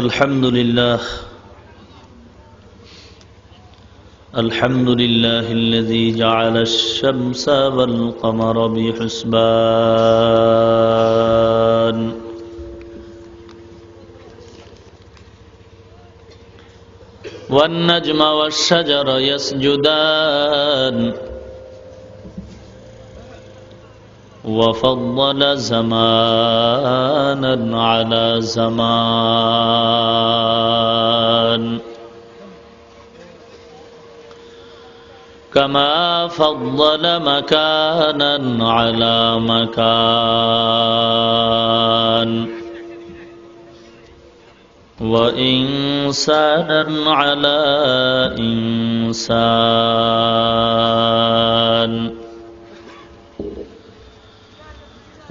الحمد لله الحمد لله الذي جعل الشمس والقمر بحسبان والنجم والشجر يسجدان وفضل زمانا على زمان كما فضل مكانا على مكان وإنسانا على إنسان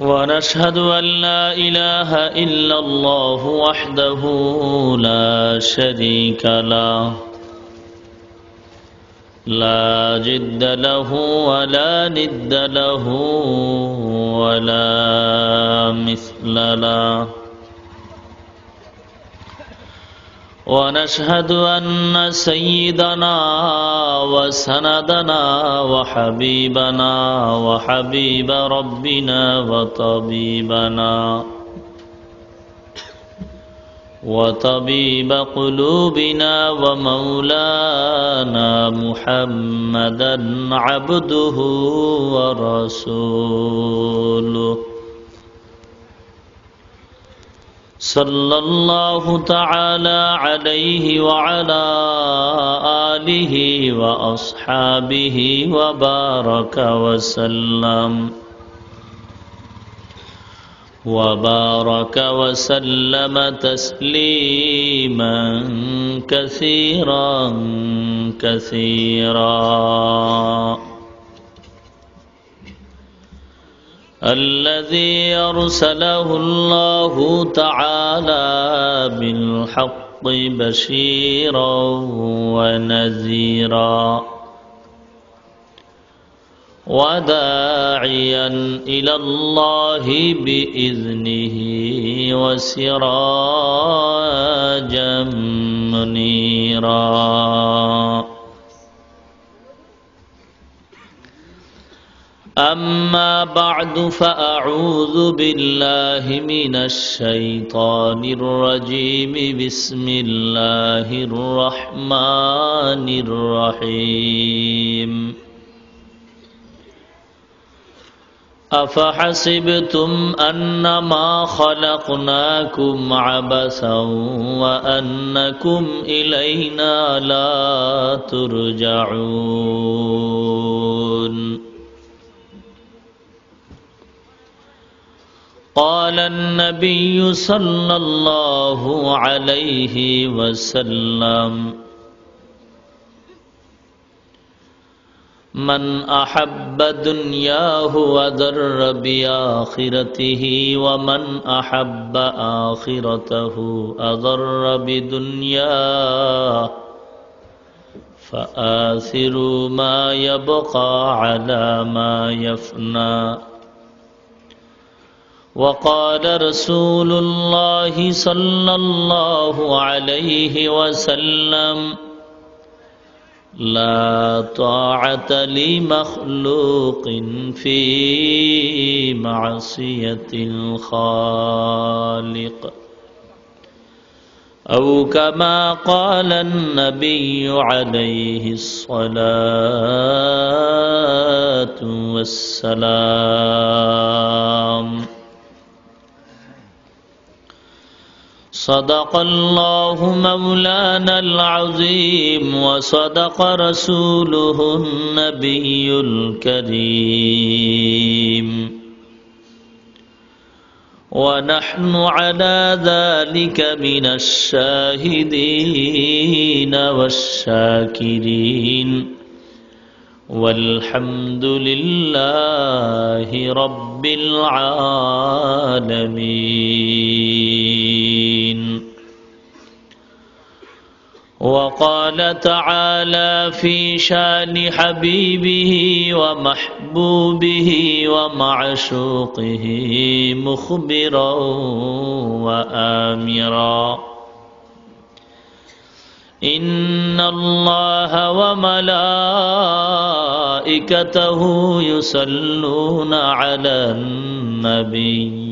ونشهد أن لا إله إلا الله وحده لا شريك له لا جد له ولا ند له ولا مثل له ونشهد أن سيدنا وسندنا وحبيبنا وحبيب ربنا وطبيبنا وطبيب قلوبنا ومولانا محمدا عبده ورسوله صلى الله تعالى عليه وعلى آله وأصحابه وبارك وسلم وبارك وسلم تسليما كثيرا كثيرا الذي أرسله الله تعالى بالحق بشيرا ونذيرا وداعيا إلى الله بإذنه وسراجا منيرا أما بعد فأعوذ بالله من الشيطان الرجيم بسم الله الرحمن الرحيم أفحسبتم أنما خلقناكم عبثا وأنكم إلينا لا ترجعون قال النبي صلى الله عليه وسلم من أحب دنياه وذر بآخرته ومن أحب آخرته أضر بدنياه فآثروا ما يبقى على ما يفنى وقال رسول الله صلى الله عليه وسلم لا طاعة لمخلوق في معصية الخالق أو كما قال النبي عليه الصلاة والسلام صدق الله مولانا العظيم وصدق رسوله النبي الكريم ونحن على ذلك من الشاهدين والشاكرين والحمد لله رب العالمين وقال تعالى في شان حبيبه ومحبوبه ومعشوقه مخبرا وآمرا إن الله وملائكته يصلون على النبي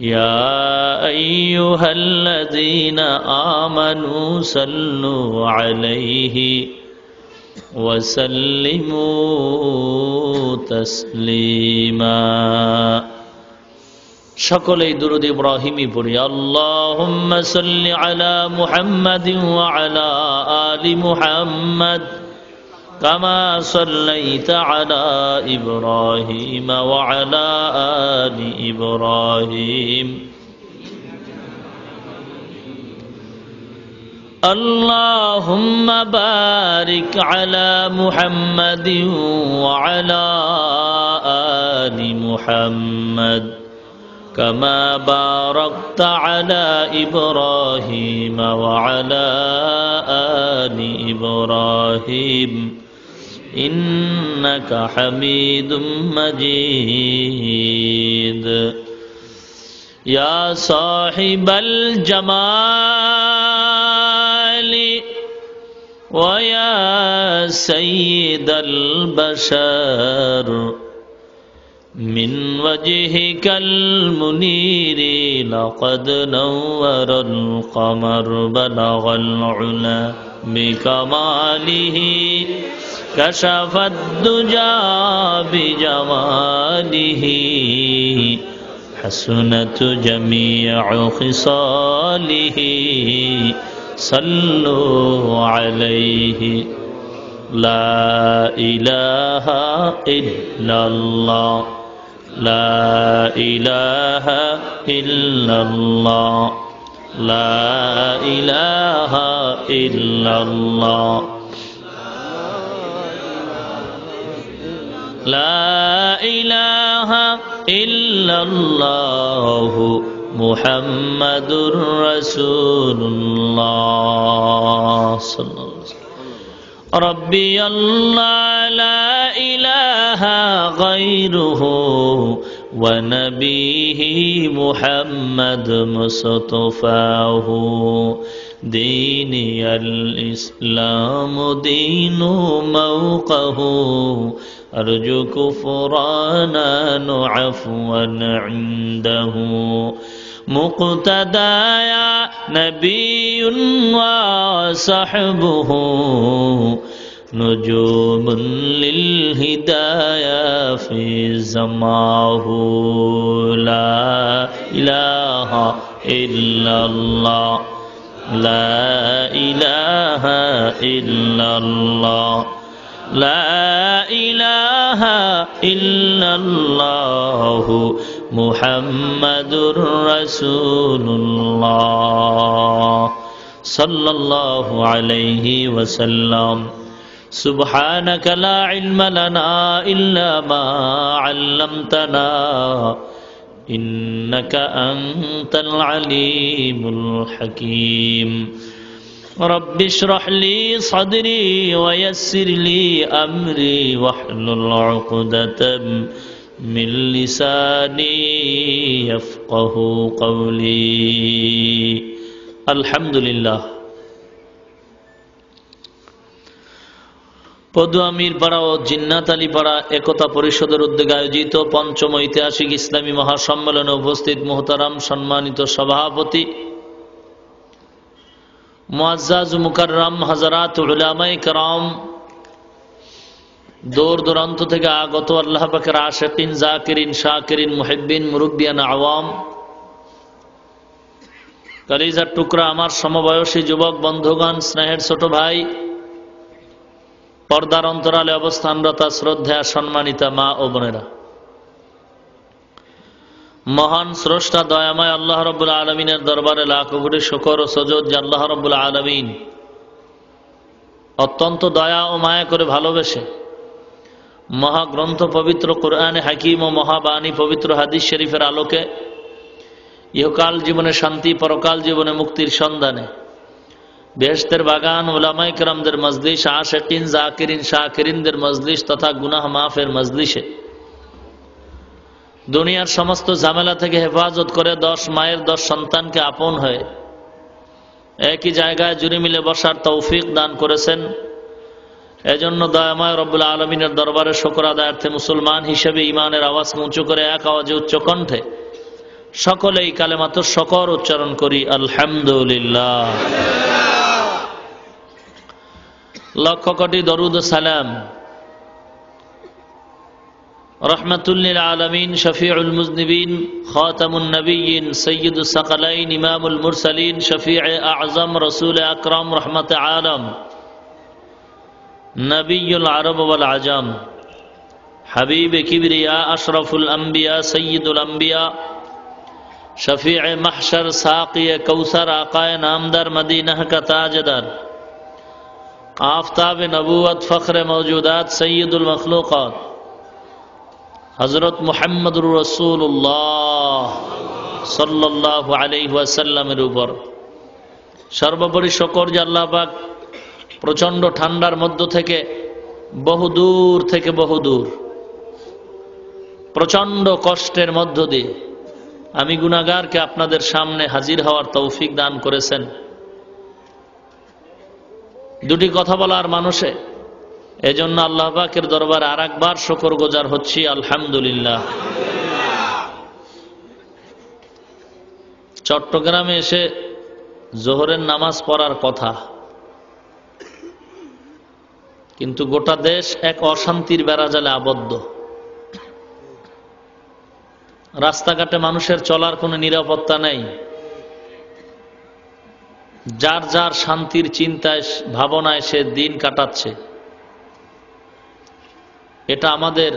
يا أيها الذين آمنوا صلوا عليه وسلموا تسليما شكل درود إبراهيم بري اللهم صل على محمد وعلى آل محمد كما صليت على إبراهيم وعلى آل إبراهيم اللهم بارك على محمد وعلى آل محمد كما باركت على إبراهيم وعلى آل إبراهيم إنك حميد مجيد يا صاحب الجمال ويا سيد البشر من وجهك المنير لقد نور القمر بلغ العلا بكماله كشف الدجى بجماله حسنت جميع خصاله صلوا عليه لا إله إلا الله لا إله إلا الله لا إله إلا الله لا إله إلا الله محمد رسول الله صلى الله عليه وسلم ربي الله لا إله غيره ونبيه محمد مصطفاه ديني الإسلام دين موقه أرجو كفرانا عفوا عنده مقتدايا نبي وصحبه نجوم للهداية في زماه لا إله إلا الله لا إله إلا الله لا إله إلا الله محمد رسول الله صلى الله عليه وسلم سبحانك لا علم لنا إلا ما علمتنا إنك أنت العليم الحكيم رب اشرح لي صدري ويسر لي أمري واحلل عقدة من لساني يفقه قولي الحمد لله পদুয়ামির পাড়া ও জিন্নাত আলী পাড়া একতা পরিষদের উদ্যোগে আয়োজিত পঞ্চম ঐতিহাসিক ইসলামী মহাসম্মেলনে উপস্থিত মোহতারাম সম্মানিত সভাপতি मुआज़ मुकर्रम हजरात कराम দূর দূরান্ত থেকে আগত আল্লাহ বাকের আশেকিন জাকিরিন শাকিরিন মুহিবিন মুরুব্বিয়ান আওয়াম কালিজার টুকরা আমার সমবয়সী যুবক বন্ধুগণ স্নেহের ছোট ভাই পর্দার অন্তরালে অবস্থানরতা শ্রদ্ধা সম্মানিতা মা ও বোনেরা মহান স্রষ্টা দয়াময় আল্লাহ রব্বুল আলমিনের দরবারে লাখ কোটি শুকর ও সজদ যে আল্লাহ রব্বুল আলমিন অত্যন্ত দয়া ও মায়া করে ভালোবেসে মহাগ্রন্থ পবিত্র কোরআনে হাকিম ও মহাবাণী পবিত্র হাদিস শরীফের আলোকে ইহকাল জীবনে শান্তি পরকাল জীবনে মুক্তির সন্ধানে বেহস্তের বাগান ওলামাইকরামদের কেরামদের মজলিস আশেকিন জাকিরিন কিরিনদের মজলিস তথা গুনাহ মাফের মজলিসে দুনিয়ার সমস্ত ঝামেলা থেকে হেফাজত করে দশ মায়ের দশ সন্তানকে আপন হয়ে একই জায়গায় জুড়ি মিলে বসার তৌফিক দান করেছেন এজন্য দয়াময় রব্বুল আলমিনের দরবারে শকর আদায়ার্থে মুসলমান হিসেবে ইমানের আওয়াজ উঁচু করে এক আওয়াজে উচ্চ কণ্ঠে সকলেই মাত্র শকর উচ্চারণ করি আলহামদুলিল্লাহ লক্ষ কোটি দরুদ সালাম رحمت للعالمین شفیع المذنبین خاتم النبیین سید الصقلین امام المرسلین شفیع اعظم رسول اکرم رحمت عالم نبی العرب والعجام حبیب کبریاء اشرف الانبیاء سید الانبیاء شفیع محشر ساقی کوثر آقائے نامدر مدینہ کا تاجدر آفتاب نبوت فخر موجودات سید المخلوقات হজরত মোহাম্মদুর রসুল্লাহ সাল্লাহ সাল্লামের উপর সর্বোপরি শকর যে প্রচন্ড প্রচণ্ড ঠান্ডার মধ্য থেকে বহু দূর থেকে বহু দূর প্রচণ্ড কষ্টের মধ্য দিয়ে আমি গুণাগারকে আপনাদের সামনে হাজির হওয়ার তৌফিক দান করেছেন দুটি কথা বলার মানুষে এই জন্য আল্লাহবাকের দরবারে আর একবার শকর গোজার হচ্ছি আলহামদুলিল্লাহ চট্টগ্রামে এসে জোহরের নামাজ পড়ার কথা কিন্তু গোটা দেশ এক অশান্তির বেড়াজালে আবদ্ধ রাস্তাঘাটে মানুষের চলার কোনো নিরাপত্তা নেই যার যার শান্তির চিন্তায় ভাবনায় সে দিন কাটাচ্ছে এটা আমাদের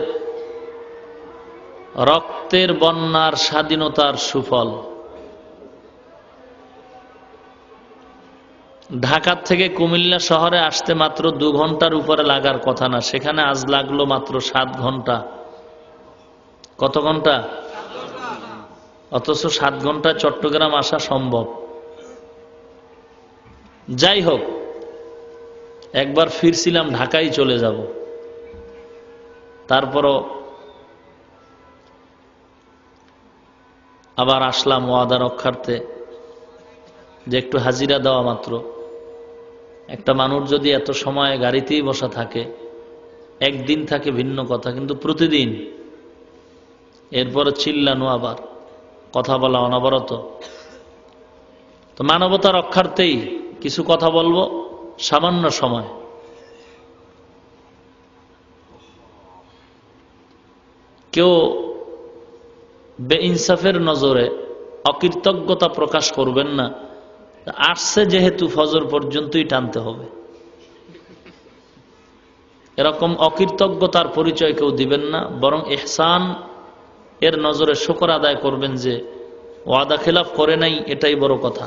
রক্তের বন্যার স্বাধীনতার সুফল ঢাকার থেকে কুমিল্লা শহরে আসতে মাত্র দু ঘন্টার উপরে লাগার কথা না সেখানে আজ লাগলো মাত্র সাত ঘন্টা কত ঘন্টা অথচ সাত ঘন্টা চট্টগ্রাম আসা সম্ভব যাই হোক একবার ফিরছিলাম ঢাকায় চলে যাব তারপরও আবার আসলাম ওয়াদা রক্ষার্থে যে একটু হাজিরা দেওয়া মাত্র একটা মানুষ যদি এত সময় গাড়িতেই বসা থাকে একদিন থাকে ভিন্ন কথা কিন্তু প্রতিদিন এরপরে চিল্লানো আবার কথা বলা অনবরত তো মানবতা রক্ষার্থেই কিছু কথা বলবো সামান্য সময় কেউ বেইনসাফের নজরে অকৃতজ্ঞতা প্রকাশ করবেন না আসছে যেহেতু ফজর পর্যন্তই টানতে হবে এরকম অকৃতজ্ঞতার পরিচয় কেউ দিবেন না বরং এহসান এর নজরে শকর আদায় করবেন যে ওয়াদা খেলাফ করে নাই এটাই বড় কথা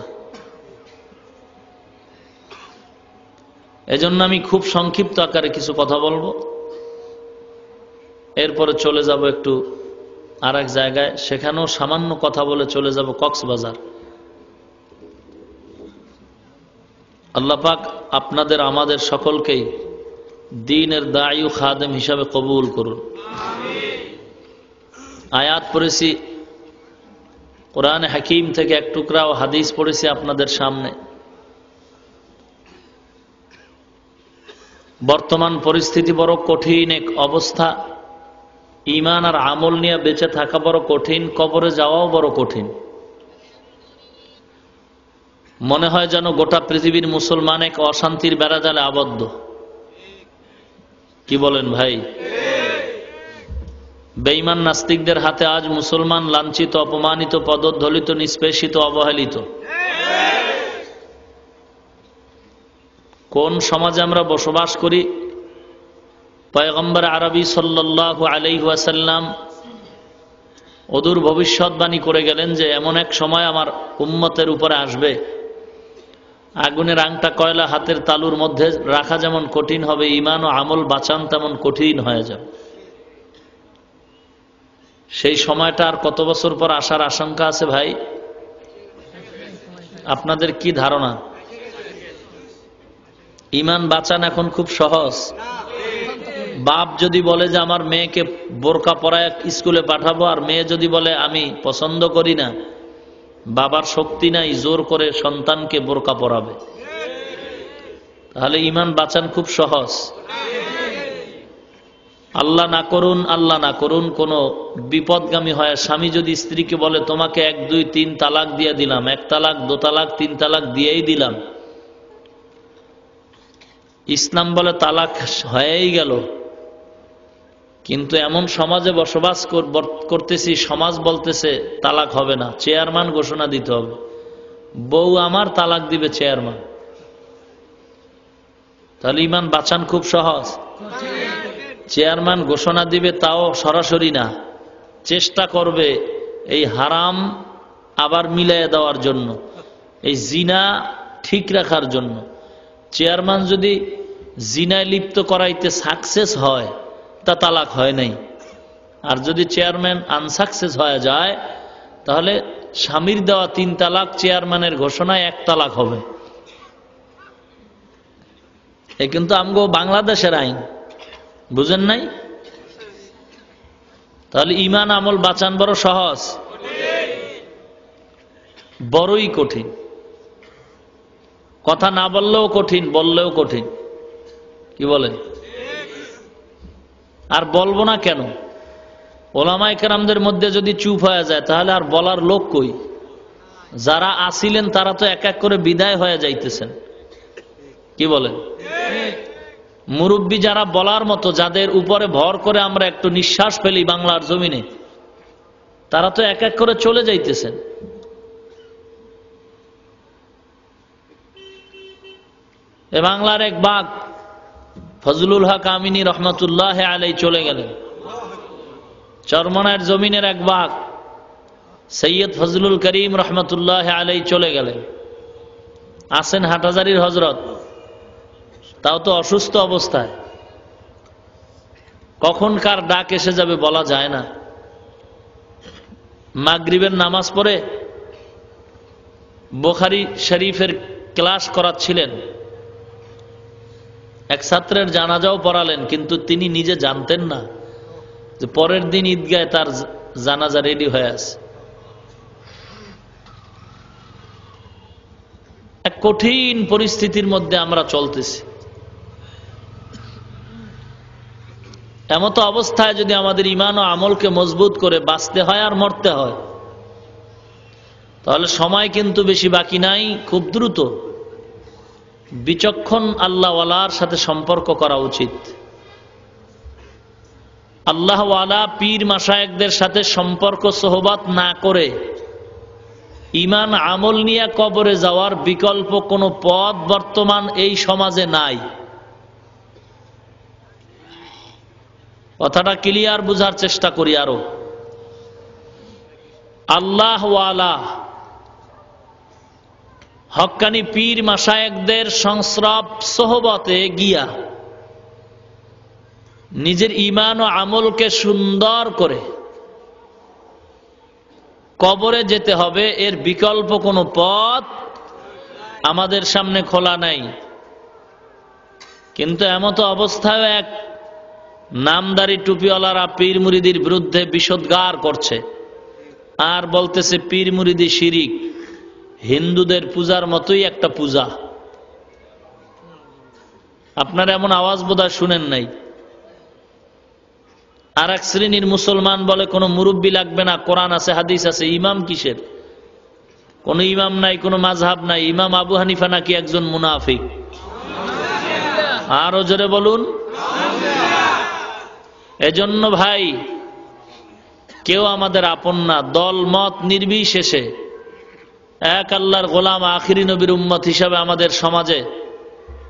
এজন্য আমি খুব সংক্ষিপ্ত আকারে কিছু কথা বলবো এরপরে চলে যাব একটু আর এক জায়গায় সেখানেও সামান্য কথা বলে চলে যাব কক্সবাজার আল্লাপাক আপনাদের আমাদের সকলকেই দিনের দায়ু খাদেম হিসাবে কবুল করুন আয়াত পড়েছি কোরআন হাকিম থেকে এক টুকরা ও হাদিস পড়েছি আপনাদের সামনে বর্তমান পরিস্থিতি বড় কঠিন এক অবস্থা ইমান আর আমল নিয়ে বেঁচে থাকা বড় কঠিন কবরে যাওয়াও বড় কঠিন মনে হয় যেন গোটা পৃথিবীর মুসলমান এক অশান্তির জালে আবদ্ধ কি বলেন ভাই বেঈমান নাস্তিকদের হাতে আজ মুসলমান লাঞ্ছিত অপমানিত পদদলিত নিষ্পেষিত অবহেলিত কোন সমাজে আমরা বসবাস করি পয়গম্বর আরবি সাল্লাহ আলি ওয়াসাল্লাম অদূর ভবিষ্যৎবাণী করে গেলেন যে এমন এক সময় আমার উম্মতের উপরে আসবে আগুনের আংটা কয়লা হাতের তালুর মধ্যে রাখা যেমন কঠিন হবে ইমান ও আমল বাঁচান তেমন কঠিন হয়ে যাবে সেই সময়টা আর কত বছর পর আসার আশঙ্কা আছে ভাই আপনাদের কি ধারণা ইমান বাঁচান এখন খুব সহজ বাপ যদি বলে যে আমার মেয়েকে বোরকা পরায় স্কুলে পাঠাবো আর মেয়ে যদি বলে আমি পছন্দ করি না বাবার শক্তি নাই জোর করে সন্তানকে বোরকা পরাবে তাহলে ইমান বাঁচান খুব সহজ আল্লাহ না করুন আল্লাহ না করুন কোন বিপদগামী হয় স্বামী যদি স্ত্রীকে বলে তোমাকে এক দুই তিন তালাক দিয়ে দিলাম এক তালাক দু তালাক তিন তালাক দিয়েই দিলাম ইসলাম বলে তালাক হয়েই গেল কিন্তু এমন সমাজে বসবাস করতেছি সমাজ বলতেছে তালাক হবে না চেয়ারম্যান ঘোষণা দিতে হবে বউ আমার তালাক দিবে চেয়ারম্যান তাহলে ইমান বাঁচান খুব সহজ চেয়ারম্যান ঘোষণা দিবে তাও সরাসরি না চেষ্টা করবে এই হারাম আবার মিলাইয়া দেওয়ার জন্য এই জিনা ঠিক রাখার জন্য চেয়ারম্যান যদি জিনায় লিপ্ত করাইতে সাকসেস হয় তা তালাক হয় নাই আর যদি চেয়ারম্যান আনসাকসেস হয়ে যায় তাহলে স্বামীর দেওয়া তিন তালাক চেয়ারম্যানের ঘোষণায় এক তালাক হবে এ কিন্তু আমগো বাংলাদেশের আইন বুঝেন নাই তাহলে ইমান আমল বাঁচান বড় সহজ বড়ই কঠিন কথা না বললেও কঠিন বললেও কঠিন কি বলে আর বলবো না কেন ওলামাই কেরামদের মধ্যে যদি চুপ হয়ে যায় তাহলে আর বলার লোক কই যারা আসিলেন তারা তো এক এক করে বিদায় হয়ে যাইতেছেন কি বলেন মুরব্বী যারা বলার মতো যাদের উপরে ভর করে আমরা একটু নিঃশ্বাস ফেলি বাংলার জমিনে তারা তো এক এক করে চলে যাইতেছেন এ বাংলার এক বাঘ ফজলুল হক আমিনী রহমতুল্লাহ আলাই চলে গেলেন চরমনার জমিনের এক বাঘ সৈয়দ ফজলুল করিম রহমতুল্লাহ আলাই চলে গেলেন আসেন হাটাজারির হজরত তাও তো অসুস্থ অবস্থায় কখন কার ডাক এসে যাবে বলা যায় না মাগরিবের নামাজ পড়ে বোখারি শরীফের ক্লাস করাচ্ছিলেন এক ছাত্রের জানাজাও পড়ালেন কিন্তু তিনি নিজে জানতেন না যে পরের দিন ঈদগায় তার জানাজা রেডি হয়ে আছে এক কঠিন পরিস্থিতির মধ্যে আমরা চলতেছি এমতো অবস্থায় যদি আমাদের ইমান ও আমলকে মজবুত করে বাঁচতে হয় আর মরতে হয় তাহলে সময় কিন্তু বেশি বাকি নাই খুব দ্রুত বিচক্ষণ আল্লাহওয়ালার সাথে সম্পর্ক করা উচিত আল্লাহওয়ালা পীর মাসায়কদের সাথে সম্পর্ক সহবাত না করে ইমান আমল নিয়ে কবরে যাওয়ার বিকল্প কোনো পথ বর্তমান এই সমাজে নাই কথাটা ক্লিয়ার বুঝার চেষ্টা করি আরো আল্লাহওয়ালা হক্কানি পীর মাসায়কদের সংস্রাব সহবতে গিয়া নিজের ইমান ও আমলকে সুন্দর করে কবরে যেতে হবে এর বিকল্প কোনো পথ আমাদের সামনে খোলা নাই কিন্তু এমতো অবস্থায় এক নামদারি টুপিওয়ালারা পীর মুরিদির বিরুদ্ধে বিষদগার করছে আর বলতেছে পীর মুরিদি শিরিক হিন্দুদের পূজার মতোই একটা পূজা আপনার এমন আওয়াজ বোধহয় শুনেন নাই আর এক শ্রেণীর মুসলমান বলে কোনো মুরব্বী লাগবে না কোরআন আছে হাদিস আছে ইমাম কিসের কোনো ইমাম নাই কোনো মাঝহাব নাই ইমাম আবু হানিফা নাকি একজন মুনাফিক আরো জোরে বলুন এজন্য ভাই কেউ আমাদের আপন না দল মত নির্বিশেষে এক আল্লাহর গোলাম আখিরি নবীর উম্মত হিসাবে আমাদের সমাজে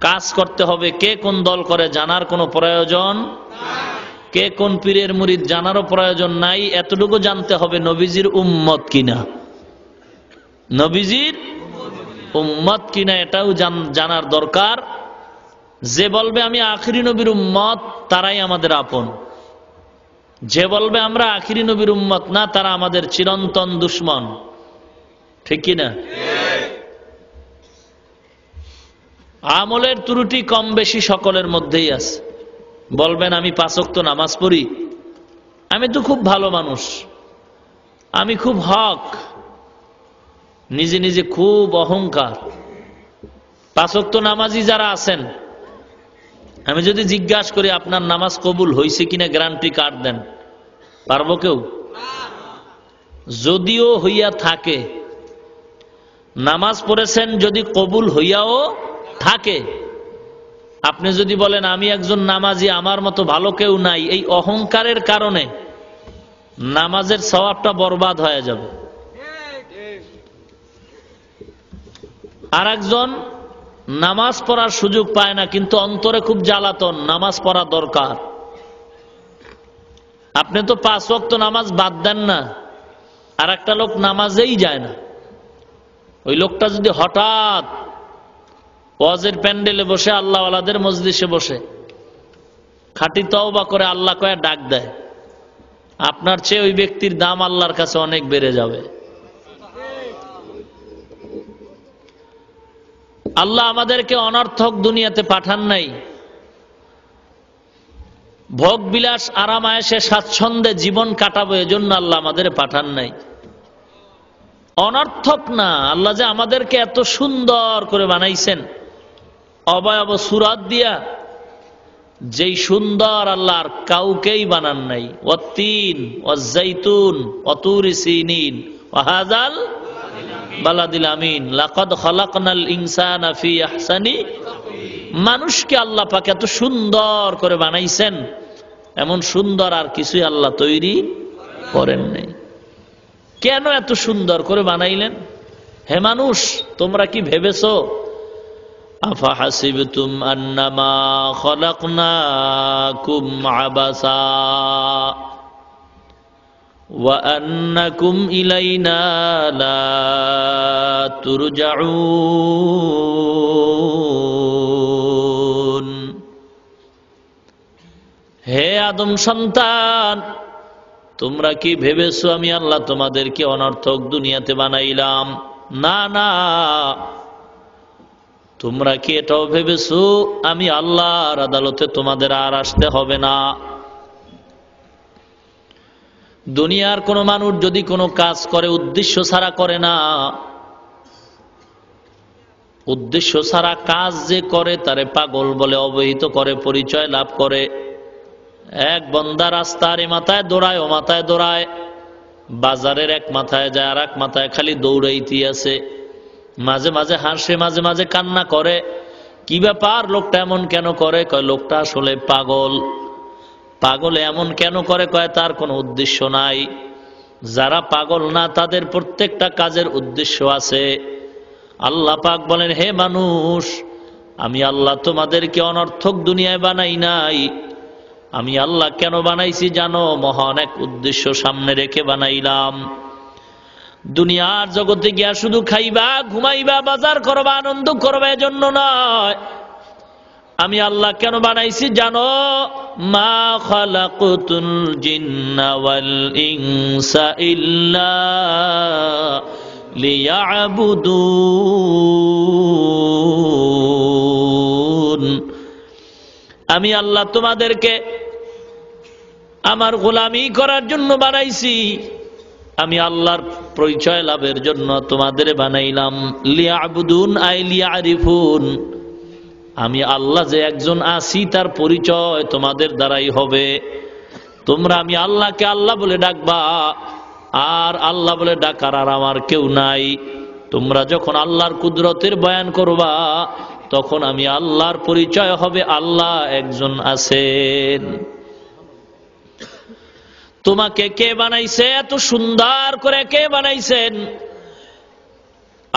কাজ করতে হবে কে কোন দল করে জানার কোনো প্রয়োজন কে কোন পীরের মুরিদ জানারও প্রয়োজন নাই এতটুকু জানতে হবে নবীজির উম্মত কিনা নবীজির উম্মত কিনা এটাও জানার দরকার যে বলবে আমি আখিরি নবীর উম্মত তারাই আমাদের আপন যে বলবে আমরা আখিরি নবীর উম্মত না তারা আমাদের চিরন্তন দুশ্মন ঠিক কিনা আমলের ত্রুটি কম বেশি সকলের মধ্যেই আছে বলবেন আমি পাঁচক তো নামাজ পড়ি আমি তো খুব ভালো মানুষ আমি খুব হক নিজে নিজে খুব অহংকার পাঁচক তো নামাজি যারা আছেন আমি যদি জিজ্ঞাসা করি আপনার নামাজ কবুল হয়েছে কিনা গ্রান্টি কার্ড দেন পারবো কেউ যদিও হইয়া থাকে নামাজ পড়েছেন যদি কবুল হইয়াও থাকে আপনি যদি বলেন আমি একজন নামাজি আমার মতো ভালো কেউ নাই এই অহংকারের কারণে নামাজের স্বভাবটা বরবাদ হয়ে যাবে আর একজন নামাজ পড়ার সুযোগ পায় না কিন্তু অন্তরে খুব জ্বালাতন নামাজ পড়া দরকার আপনি তো পাঁচ ওয়াক্ত নামাজ বাদ দেন না আর একটা লোক নামাজেই যায় না ওই লোকটা যদি হঠাৎ ওয়াজের প্যান্ডেলে বসে আল্লাহ আলাদের মজলিসে বসে খাটি তওবা করে আল্লাহ কয়ে ডাক দেয় আপনার চেয়ে ওই ব্যক্তির দাম আল্লাহর কাছে অনেক বেড়ে যাবে আল্লাহ আমাদেরকে অনর্থক দুনিয়াতে পাঠান নাই ভোগ বিলাস আরামায়সে স্বাচ্ছন্দ্যে জীবন কাটাবো এজন্য আল্লাহ আমাদের পাঠান নাই অনর্থক না আল্লাহ যে আমাদেরকে এত সুন্দর করে বানাইছেন অবয়ব সুরাত দিয়া যেই সুন্দর আল্লাহ আর কাউকেই বানান নাই ও অজাইতুন অতুর সিনিন অহাজাল বালাদিল আমিন লাকদ খলাকনাল ইনসান আফি আহসানি মানুষকে আল্লাহ পাকে এত সুন্দর করে বানাইছেন এমন সুন্দর আর কিছুই আল্লাহ তৈরি করেন নাই কেন এত সুন্দর করে বানাইলেন হে মানুষ তোমরা কি ভেবেছ আফা হাসিব তুম আন্নামা খলাকুম আবাসা وأنكم إلينا لا ترجعون হে আদম সন্তান তোমরা কি ভেবেছো আমি আল্লাহ তোমাদেরকে অনর্থক দুনিয়াতে বানাইলাম না না তোমরা কি এটাও ভেবেছো আমি আল্লাহর আদালতে তোমাদের আর আসতে হবে না দুনিয়ার কোনো মানুষ যদি কোনো কাজ করে উদ্দেশ্য ছাড়া করে না উদ্দেশ্য ছাড়া কাজ যে করে তারে পাগল বলে অবহিত করে পরিচয় লাভ করে এক বন্দা রাস্তার এ মাথায় দৌড়ায় ও মাথায় দৌড়ায় বাজারের এক মাথায় যায় আর এক মাথায় খালি দৌড়াইতি আছে মাঝে মাঝে হাসে মাঝে মাঝে কান্না করে কি ব্যাপার লোকটা এমন কেন করে কয় লোকটা আসলে পাগল পাগল এমন কেন করে কয় তার কোনো উদ্দেশ্য নাই যারা পাগল না তাদের প্রত্যেকটা কাজের উদ্দেশ্য আছে আল্লাহ পাক বলেন হে মানুষ আমি আল্লাহ তোমাদেরকে অনর্থক দুনিয়ায় বানাই নাই আমি আল্লাহ কেন বানাইছি জানো মহান এক উদ্দেশ্য সামনে রেখে বানাইলাম দুনিয়ার জগতে গিয়া শুধু খাইবা ঘুমাইবা বাজার করবা আনন্দ করবা এজন্য নয় আমি আল্লাহ কেন বানাইছি জানো মা খালাকুতুল জিন্না ওয়াল ইনসা ইল্লা লিয়াবুদুন আমি আল্লাহ তোমাদেরকে আমার গোলামি করার জন্য বানাইছি আমি আল্লাহর পরিচয় লাভের জন্য তোমাদের বানাইলাম লিয়াবুদুন আই আরিফুন আমি আল্লাহ যে একজন আছি তার পরিচয় তোমাদের দ্বারাই হবে তোমরা আমি আল্লাহকে আল্লাহ বলে ডাকবা আর আল্লাহ বলে ডাকার আর আমার কেউ নাই তোমরা যখন আল্লাহর কুদরতের বয়ান করবা তখন আমি আল্লাহর পরিচয় হবে আল্লাহ একজন আছেন তোমাকে কে বানাইছে এত সুন্দর করে কে বানাইছেন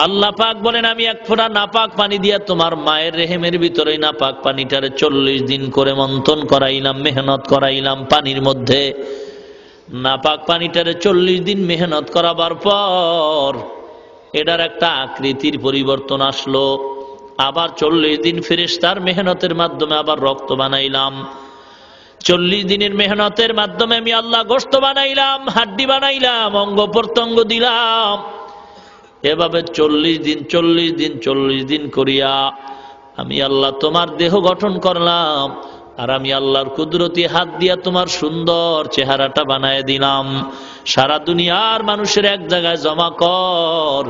আল্লাহ পাক বলেন আমি এক ফোঁটা নাপাক পানি দিয়া তোমার মায়ের রেহেমের ভিতরে নাপাক পানিটারে চল্লিশ দিন করে মন্থন করাইলাম মেহনত করাইলাম পানির মধ্যে নাপাক পানিটারে চল্লিশ দিন মেহনত করাবার পর এটার একটা আকৃতির পরিবর্তন আসলো আবার চল্লিশ দিন ফেরিস্তার মেহনতের মাধ্যমে আবার রক্ত বানাইলাম চল্লিশ দিনের মেহনতের মাধ্যমে আমি আল্লাহ গোস্ত বানাইলাম হাড্ডি বানাইলাম অঙ্গ প্রত্যঙ্গ দিলাম এভাবে চল্লিশ দিন চল্লিশ দিন চল্লিশ দিন করিয়া আমি আল্লাহ তোমার দেহ গঠন করলাম আর আমি আল্লাহর কুদরতি হাত দিয়া তোমার সুন্দর চেহারাটা বানায় দিলাম সারা দুনিয়ার মানুষের এক জায়গায় জমা কর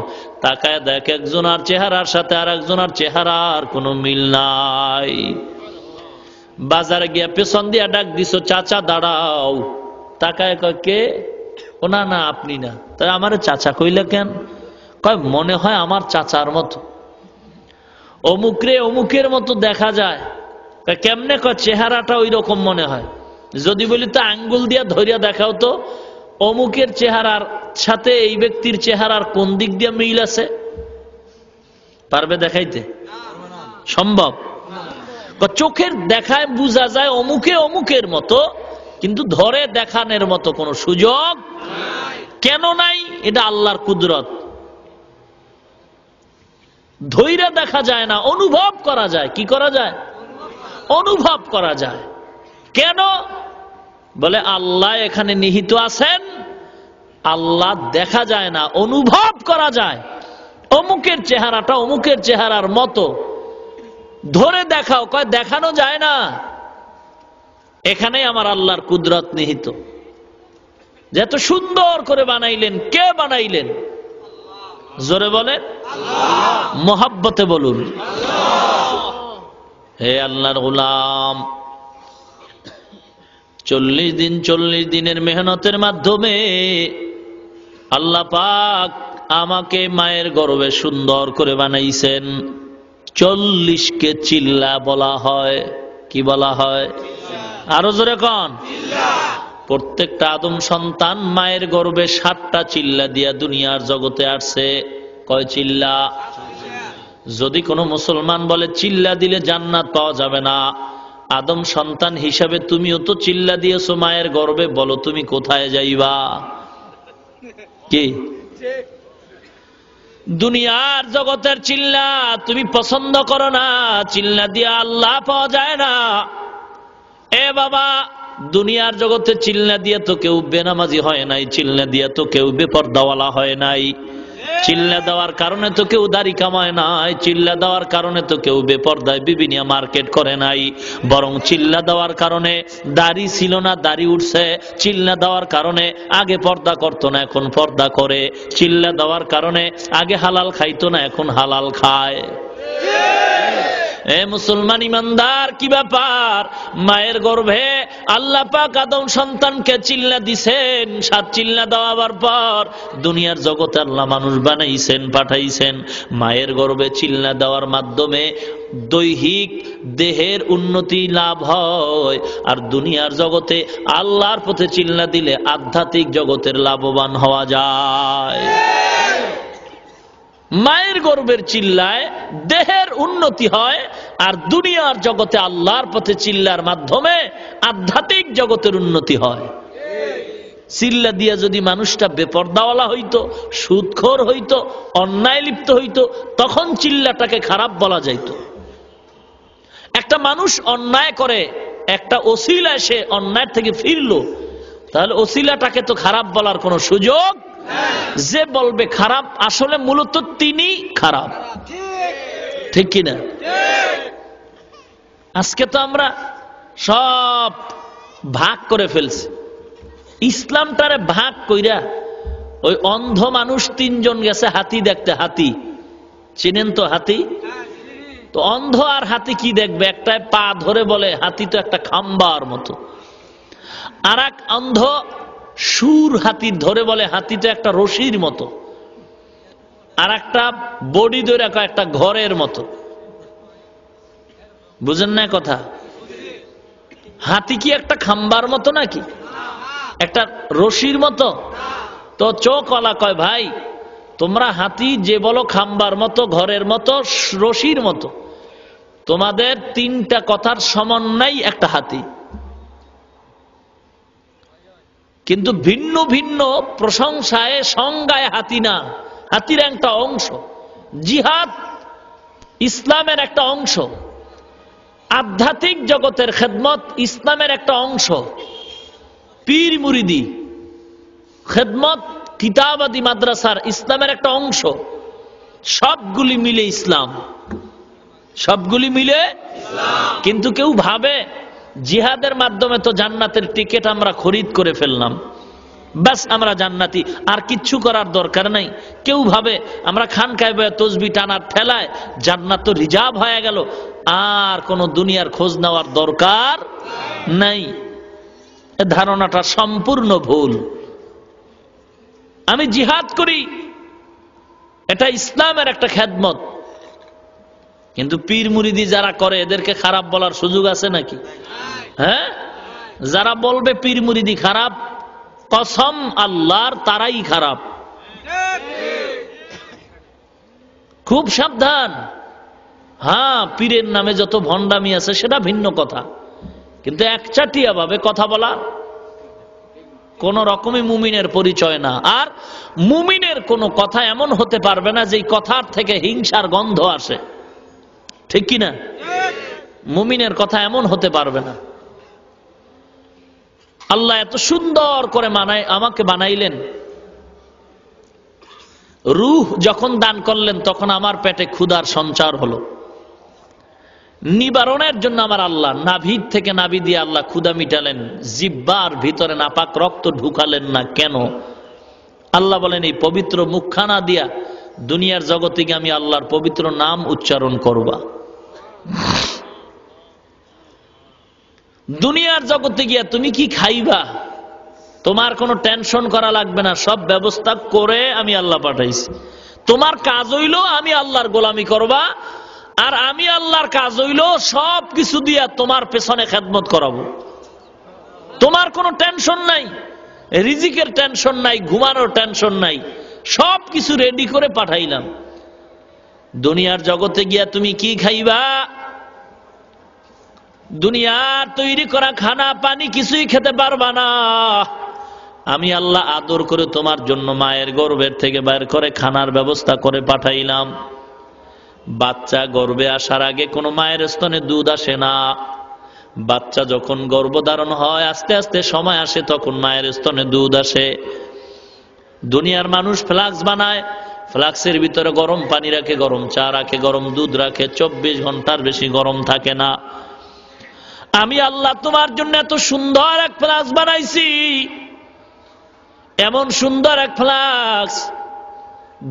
তাকায় দেখ একজনার চেহারার সাথে আর একজনার চেহারার কোনো মিল নাই বাজারে গিয়া পেছন দিয়ে ডাক দিছ চাচা দাঁড়াও তাকায় কয় কে ওনা না আপনি না তাই আমার চাচা কইলে কেন কয় মনে হয় আমার চাচার মতো অমুকরে অমুকের মতো দেখা যায় কেমনে কয় চেহারাটা ওই রকম মনে হয় যদি বলি তো আঙ্গুল দিয়া ধরিয়া দেখাও তো অমুকের চেহারার সাথে এই ব্যক্তির চেহারার কোন দিক দিয়ে মিল আছে পারবে দেখাইতে সম্ভব চোখের দেখায় বোঝা যায় অমুকে অমুকের মতো কিন্তু ধরে দেখানোর মতো কোনো সুযোগ কেন নাই এটা আল্লাহর কুদরত ধৈরা দেখা যায় না অনুভব করা যায় কি করা যায় অনুভব করা যায় কেন বলে আল্লাহ এখানে নিহিত আছেন আল্লাহ দেখা যায় না অনুভব করা যায় অমুকের চেহারাটা অমুকের চেহারার মতো ধরে দেখাও কয় দেখানো যায় না এখানে আমার আল্লাহর কুদরত নিহিত যে এত সুন্দর করে বানাইলেন কে বানাইলেন জোরে বলেন মোহাব্বতে বলুন হে আল্লাহর গুলাম চল্লিশ দিন চল্লিশ দিনের মেহনতের মাধ্যমে আল্লাহ পাক আমাকে মায়ের গর্বে সুন্দর করে বানাইছেন চল্লিশকে চিল্লা বলা হয় কি বলা হয় আরো জোরে কন প্রত্যেকটা আদম সন্তান মায়ের গর্বে সাতটা চিল্লা দিয়া দুনিয়ার জগতে আসছে কয় চিল্লা যদি কোনো মুসলমান বলে চিল্লা দিলে জান্নাত পাওয়া যাবে না আদম সন্তান হিসাবে তুমিও তো চিল্লা দিয়েছো মায়ের গর্বে বলো তুমি কোথায় যাইবা কি দুনিয়ার জগতের চিল্লা তুমি পছন্দ করো না চিল্লা দিয়ে আল্লাহ পাওয়া যায় না এ বাবা দুনিয়ার জগতে চিল্লা দিয়ে তো কেউ বেনামাজি হয় নাই চিল্লা দিয়ে তো কেউ দাওয়ালা হয় নাই চিল্লা দেওয়ার কারণে তো কেউ দাড়ি কামায় নাই চিল্লা দেওয়ার কারণে তো কেউ বেপর্দায় বিভিন্ন মার্কেট করে নাই বরং চিল্লা দেওয়ার কারণে দাড়ি ছিল না দাড়ি উঠছে চিল্লা দেওয়ার কারণে আগে পর্দা করতো না এখন পর্দা করে চিল্লা দেওয়ার কারণে আগে হালাল খাইতো না এখন হালাল খায় মুসলমান ইমানদার কি ব্যাপার মায়ের গর্ভে আল্লাহ পাক আদম সন্তানকে চিল্লা দিছেন সাত চিল্লা দেওয়াবার পর দুনিয়ার জগতে আল্লাহ মানুষ বানাইছেন পাঠাইছেন মায়ের গর্ভে চিল্লা দেওয়ার মাধ্যমে দৈহিক দেহের উন্নতি লাভ হয় আর দুনিয়ার জগতে আল্লাহর পথে চিল্লা দিলে আধ্যাত্মিক জগতের লাভবান হওয়া যায় মায়ের গর্বের চিল্লায় দেহের উন্নতি হয় আর দুনিয়ার জগতে আল্লাহর পথে চিল্লার মাধ্যমে আধ্যাত্মিক জগতের উন্নতি হয় চিল্লা দিয়া যদি মানুষটা বেপরদাওয়ালা হইতো সুৎখর হইতো অন্যায় লিপ্ত হইতো তখন চিল্লাটাকে খারাপ বলা যাইত একটা মানুষ অন্যায় করে একটা অসিলা সে অন্যায় থেকে ফিরলো তাহলে অসিলাটাকে তো খারাপ বলার কোনো সুযোগ যে বলবে খারাপ আসলে মূলত তিনি খারাপ ঠিক কিনা আজকে তো আমরা সব ভাগ করে ফেলছি ইসলামটারে ভাগ কইরা ওই অন্ধ মানুষ তিনজন গেছে হাতি দেখতে হাতি চিনেন তো হাতি তো অন্ধ আর হাতি কি দেখবে একটাই পা ধরে বলে হাতি তো একটা খাম্বার মতো আর এক অন্ধ সুর হাতির ধরে বলে হাতিটা একটা রশির মতো আর একটা বডি ধরে একটা ঘরের মতো বুঝেন না কথা হাতি কি একটা খাম্বার মতো নাকি একটা রশির মতো তো চোখ অলা কয় ভাই তোমরা হাতি যে বলো খাম্বার মতো ঘরের মতো রশির মতো তোমাদের তিনটা কথার সমন্বয় একটা হাতি কিন্তু ভিন্ন ভিন্ন প্রশংসায় সংজ্ঞায় হাতি না হাতির একটা অংশ জিহাদ ইসলামের একটা অংশ আধ্যাত্মিক জগতের খেদমত ইসলামের একটা অংশ পীর মুরিদি খেদমত কিতাবাদি মাদ্রাসার ইসলামের একটা অংশ সবগুলি মিলে ইসলাম সবগুলি মিলে কিন্তু কেউ ভাবে জিহাদের মাধ্যমে তো জান্নাতের টিকিট আমরা খরিদ করে ফেললাম ব্যাস আমরা জান্নাতি আর কিচ্ছু করার দরকার নাই কেউ ভাবে আমরা খান খাইবে তসবি টানার ঠেলায় জান্নাত তো রিজার্ভ হয়ে গেল আর কোনো দুনিয়ার খোঁজ নেওয়ার দরকার নাই ধারণাটা সম্পূর্ণ ভুল আমি জিহাদ করি এটা ইসলামের একটা খ্যাদমত কিন্তু পীর মুরিদি যারা করে এদেরকে খারাপ বলার সুযোগ আছে নাকি হ্যাঁ যারা বলবে পীর মুরিদি খারাপ কসম আল্লাহর তারাই খারাপ খুব সাবধান হ্যাঁ পীরের নামে যত ভণ্ডামি আছে সেটা ভিন্ন কথা কিন্তু একচাটিয়া ভাবে কথা বলা কোন রকমই মুমিনের পরিচয় না আর মুমিনের কোনো কথা এমন হতে পারবে না যে কথার থেকে হিংসার গন্ধ আসে ঠিক কিনা মুমিনের কথা এমন হতে পারবে না আল্লাহ এত সুন্দর করে মানায় আমাকে বানাইলেন রুহ যখন দান করলেন তখন আমার পেটে ক্ষুধার সঞ্চার হলো নিবারণের জন্য আমার আল্লাহ নাভিদ থেকে নাভি দিয়ে আল্লাহ ক্ষুদা মিটালেন জিব্বার ভিতরে নাপাক রক্ত ঢুকালেন না কেন আল্লাহ বলেন এই পবিত্র মুখখানা দিয়া দুনিয়ার জগতে আমি আল্লাহর পবিত্র নাম উচ্চারণ করবা দুনিয়ার জগতে গিয়া তুমি কি খাইবা তোমার কোনো টেনশন করা লাগবে না সব ব্যবস্থা করে আমি আল্লাহ পাঠাইছি তোমার কাজ হইল আমি আল্লাহর গোলামি করবা আর আমি আল্লাহর কাজ হইল সব কিছু দিয়া তোমার পেছনে খেদমত করাব তোমার কোনো টেনশন নাই রিজিকের টেনশন নাই ঘুমানোর টেনশন নাই সব কিছু রেডি করে পাঠাইলাম দুনিয়ার জগতে গিয়া তুমি কি খাইবা দুনিয়ার তৈরি করা খানা পানি কিছুই খেতে পারবা না আমি আল্লাহ আদর করে তোমার জন্য মায়ের গর্বের থেকে বাইর করে খানার ব্যবস্থা করে পাঠাইলাম বাচ্চা গর্বে আসার আগে কোনো মায়ের স্তনে দুধ আসে না বাচ্চা যখন গর্ভধারণ হয় আস্তে আস্তে সময় আসে তখন মায়ের স্তনে দুধ আসে দুনিয়ার মানুষ ফ্লাক্স বানায় ফ্লাক্সের ভিতরে গরম পানি রাখে গরম চা রাখে গরম দুধ রাখে চব্বিশ ঘন্টার বেশি গরম থাকে না আমি আল্লাহ তোমার জন্য এত সুন্দর এক ফ্লাক্স বানাইছি এমন সুন্দর এক ফ্লাক্স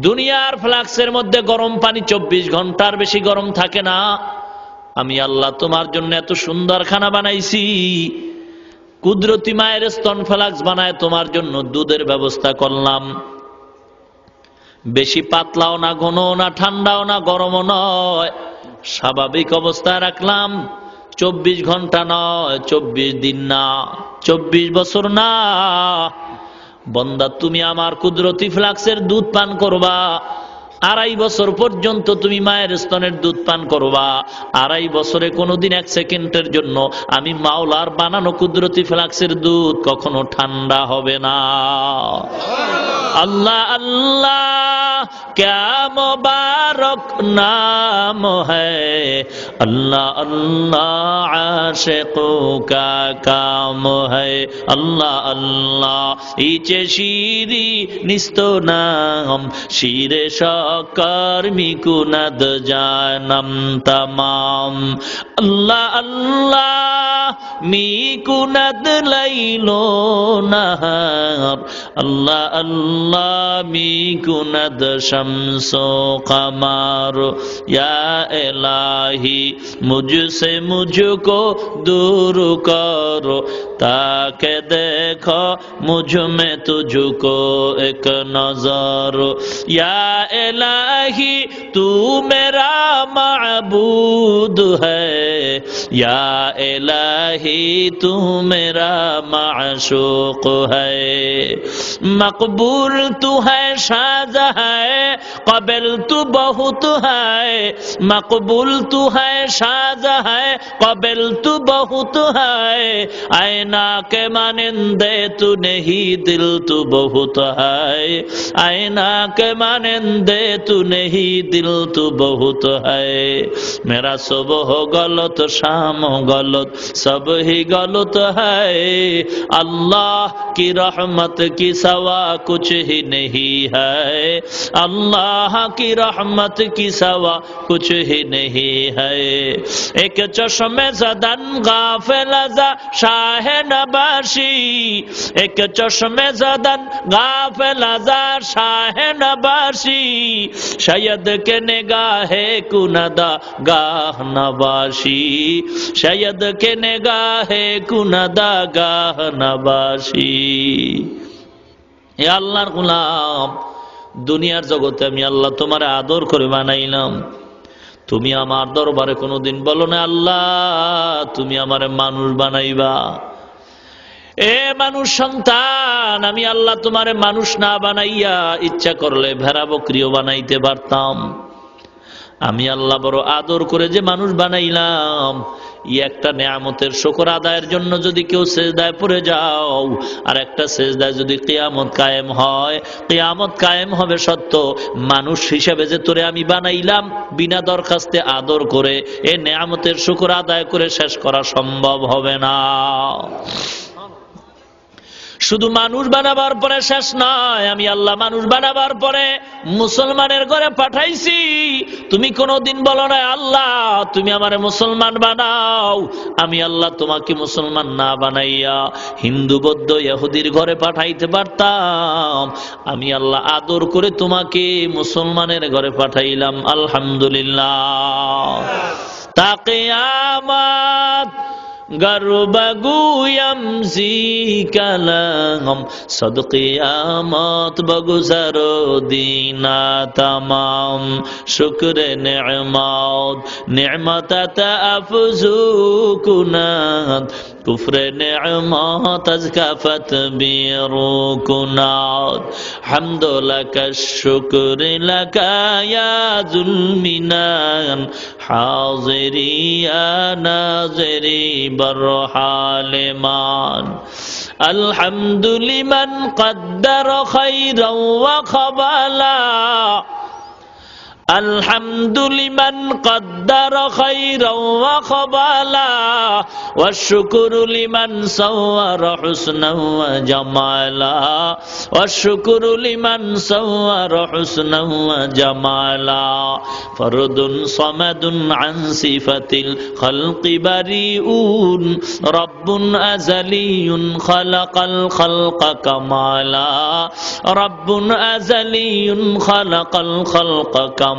দুনিয়ার ফ্লাক্সের মধ্যে গরম পানি চব্বিশ ঘন্টার বেশি গরম থাকে না আমি আল্লাহ তোমার জন্য এত সুন্দর খানা বানাইছি কুদরতি মায়ের স্তন ফ্লাক্স বানায় তোমার জন্য দুধের ব্যবস্থা করলাম বেশি পাতলাও না ঘন না ঠান্ডাও না গরমও নয় স্বাভাবিক অবস্থায় রাখলাম চব্বিশ ঘন্টা নয় চব্বিশ দিন না চব্বিশ বছর না বন্দা তুমি আমার কুদরতি ফ্লাক্সের দুধ পান করবা আড়াই বছর পর্যন্ত তুমি মায়ের স্তনের দুধ পান করবা আড়াই বছরে কোনোদিন এক সেকেন্ডের জন্য আমি মাওলার বানানো কুদরতি ফ্লাক্সের দুধ কখনো ঠান্ডা হবে না আল্লাহ আল্লাহ ক্যা মোবারক নাম হল্লাহ আল্লাহ আশেকো কা কাম হল্লাহ আল্লাহ ইচে শিরি নিস্ত নাম শিরে সকর্মিকু নদ জানম তমাম আল্লাহ আল্লাহ মিকু নদ লাইলো নাহার আল্লাহ আল্লাহ غلامي كنت شمس قمر يا إلهي مجھ سے مجھ کو دور کرو تاکہ دیکھو مجھ میں تجھ کو ایک نظر یا الہی تو میرا معبود ہے یا الہی تو میرا معشوق ہے مقبول تو ہے شاز ہے قبل تو بہت ہے مقبول تو ہے شاز ہے قبل تو بہت ہے آئینہ کے مانندے تو نہیں دل تو بہت ہے آئینہ کے مانندے تو نہیں دل تو بہت ہے میرا صبح غلط شاہ नाम गलत सब ही गलत है अल्लाह की रहमत की सवा कुछ ही नहीं है अल्लाह की रहमत की सवा कुछ ही नहीं है एक चश्मे जदन गाफिल शाह नबाशी एक चश्मे सदन गाफिल शाह नबाशी शायद के निगाहे कुनदा गाह नबाशी শায়দ কে নেগাহে কুনাদা গাহ নাবাসি হে আল্লাহর গুলাম দুনিয়ার জগতে আমি আল্লাহ তোমার আদর করে বানাইলাম তুমি আমার দরবারে কোনোদিন বলো না আল্লাহ তুমি আমার মানুষ বানাইবা এ মানুষ সন্তান আমি আল্লাহ তোমারে মানুষ না বানাইয়া ইচ্ছা করলে ভেড়া বকরিও বানাইতে পারতাম আমি আল্লাহ বড় আদর করে যে মানুষ বানাইলাম একটা নেয়ামতের শকর আদায়ের জন্য যদি কেউ সেজদায় পড়ে যাও আর একটা দায় যদি কেয়ামত কায়েম হয় কেয়ামত কায়েম হবে সত্য মানুষ হিসাবে যে তোরে আমি বানাইলাম বিনা দরখাস্তে আদর করে এ নেয়ামতের শকর আদায় করে শেষ করা সম্ভব হবে না শুধু মানুষ বানাবার পরে শেষ নয় আমি আল্লাহ মানুষ বানাবার পরে মুসলমানের ঘরে পাঠাইছি তুমি দিন বলো না আল্লাহ তুমি আমার মুসলমান বানাও আমি আল্লাহ তোমাকে মুসলমান না বানাইয়া হিন্দু বৌদ্ধ ইহুদির ঘরে পাঠাইতে পারতাম আমি আল্লাহ আদর করে তোমাকে মুসলমানের ঘরে পাঠাইলাম আলহামদুলিল্লাহ তাকে আমার গর্বগু জি কলম সদকিয়ামত বগুজরো দিনা তমাম শুক্র নিয়মাত নিয়মত আফজু কুনাত কুফর নিয়মত আজকাফত বিরু কুনাত হামদুলাক শুক্র লাকায়া জুলমিনান হাজিরিয়া নাজিরিব بر الحمد لمن قدر خيرا وقبلا الحمد لمن قدر خيرا وخبالا والشكر لمن صور حسنا وجمالا والشكر لمن صور حسنا وجمالا فرد صمد عن صفة الخلق بريء رب أزلي خلق الخلق كمالا رب أزلي خلق الخلق كمالا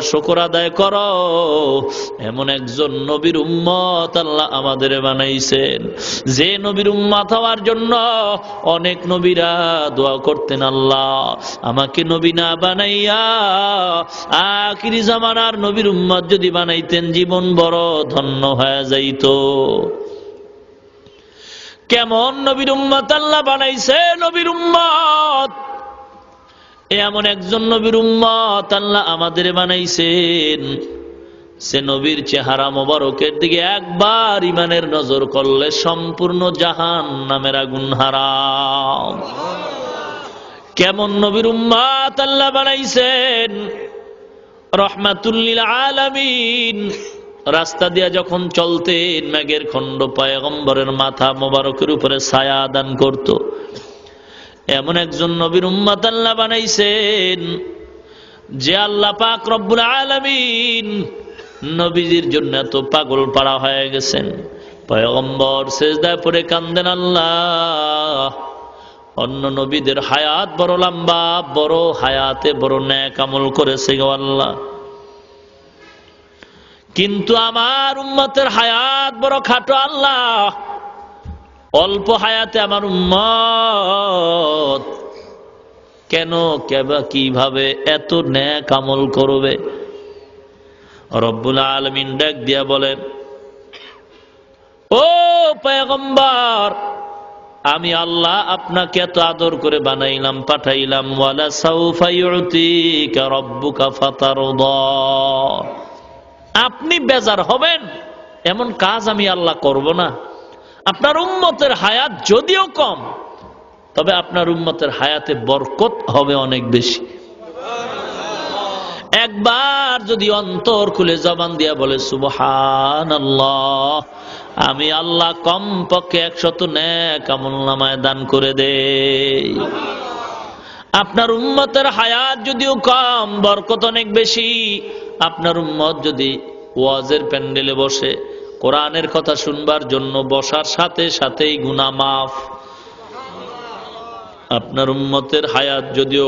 করে শকর আদায় কর এমন একজন নবীর উম্মত আল্লাহ আমাদের বানাইছেন যে নবীর উম্মত হওয়ার জন্য অনেক নবীরা দোয়া করতেন আল্লাহ আমাকে নবী না বানাইয়া আকিরি জামানার নবীর উম্মত যদি বানাইতেন জীবন বড় ধন্য হয়ে যাইত কেমন নবীর উম্মত আল্লাহ বানাইছে নবীর উম্মত এমন একজন নবীর উম্মত আল্লাহ আমাদের বানাইছেন সে নবীর চেহারা মোবারকের দিকে একবার ইমানের নজর করলে সম্পূর্ণ জাহান নামের আগুন হারাম কেমন নবীর উম্মত আল্লাহ বানাইছেন রহমাতুল্লিল আলামিন রাস্তা দিয়া যখন চলতেন মেঘের খণ্ড পায়গম্বরের মাথা মোবারকের উপরে ছায়া দান করত এমন একজন নবীর উম্মাত আল্লাহ বানাইছেন যে আল্লাহ পাক রব্বুল আলমিন নবীজির জন্য এত পাগল পাড়া হয়ে গেছেন পয়গম্বর শেষদায় পরে কান্দেন আল্লাহ অন্য নবীদের হায়াত বড় লম্বা বড় হায়াতে বড় ন্যাক আমল করেছে গো আল্লাহ কিন্তু আমার উম্মতের হায়াত বড় খাটো আল্লাহ অল্প হায়াতে আমার উম্মত কেন কেবা কিভাবে এত ন্যাক আমল করবে রব্বুল আলমিন ডাক দিয়া বলেন ও পয়গম্বর আমি আল্লাহ আপনাকে এত আদর করে বানাইলাম পাঠাইলাম ওয়ালা সাউফাইয়ুতিকা রব্বুকা ফাতারদা আপনি বেজার হবেন এমন কাজ আমি আল্লাহ করব না আপনার উম্মতের হায়াত যদিও কম তবে আপনার উম্মতের হায়াতে বরকত হবে অনেক বেশি একবার যদি অন্তর খুলে জবান দিয়া বলে সুবহান আমি আল্লাহ কম পক্ষে একশত ন্যাক দান করে দে আপনার উম্মতের হায়াত যদিও কম বরকত অনেক বেশি আপনার উম্মত যদি ওয়াজের প্যান্ডেলে বসে কোরআনের কথা শুনবার জন্য বসার সাথে সাথেই গুনা মাফ আপনার উম্মতের হায়াত যদিও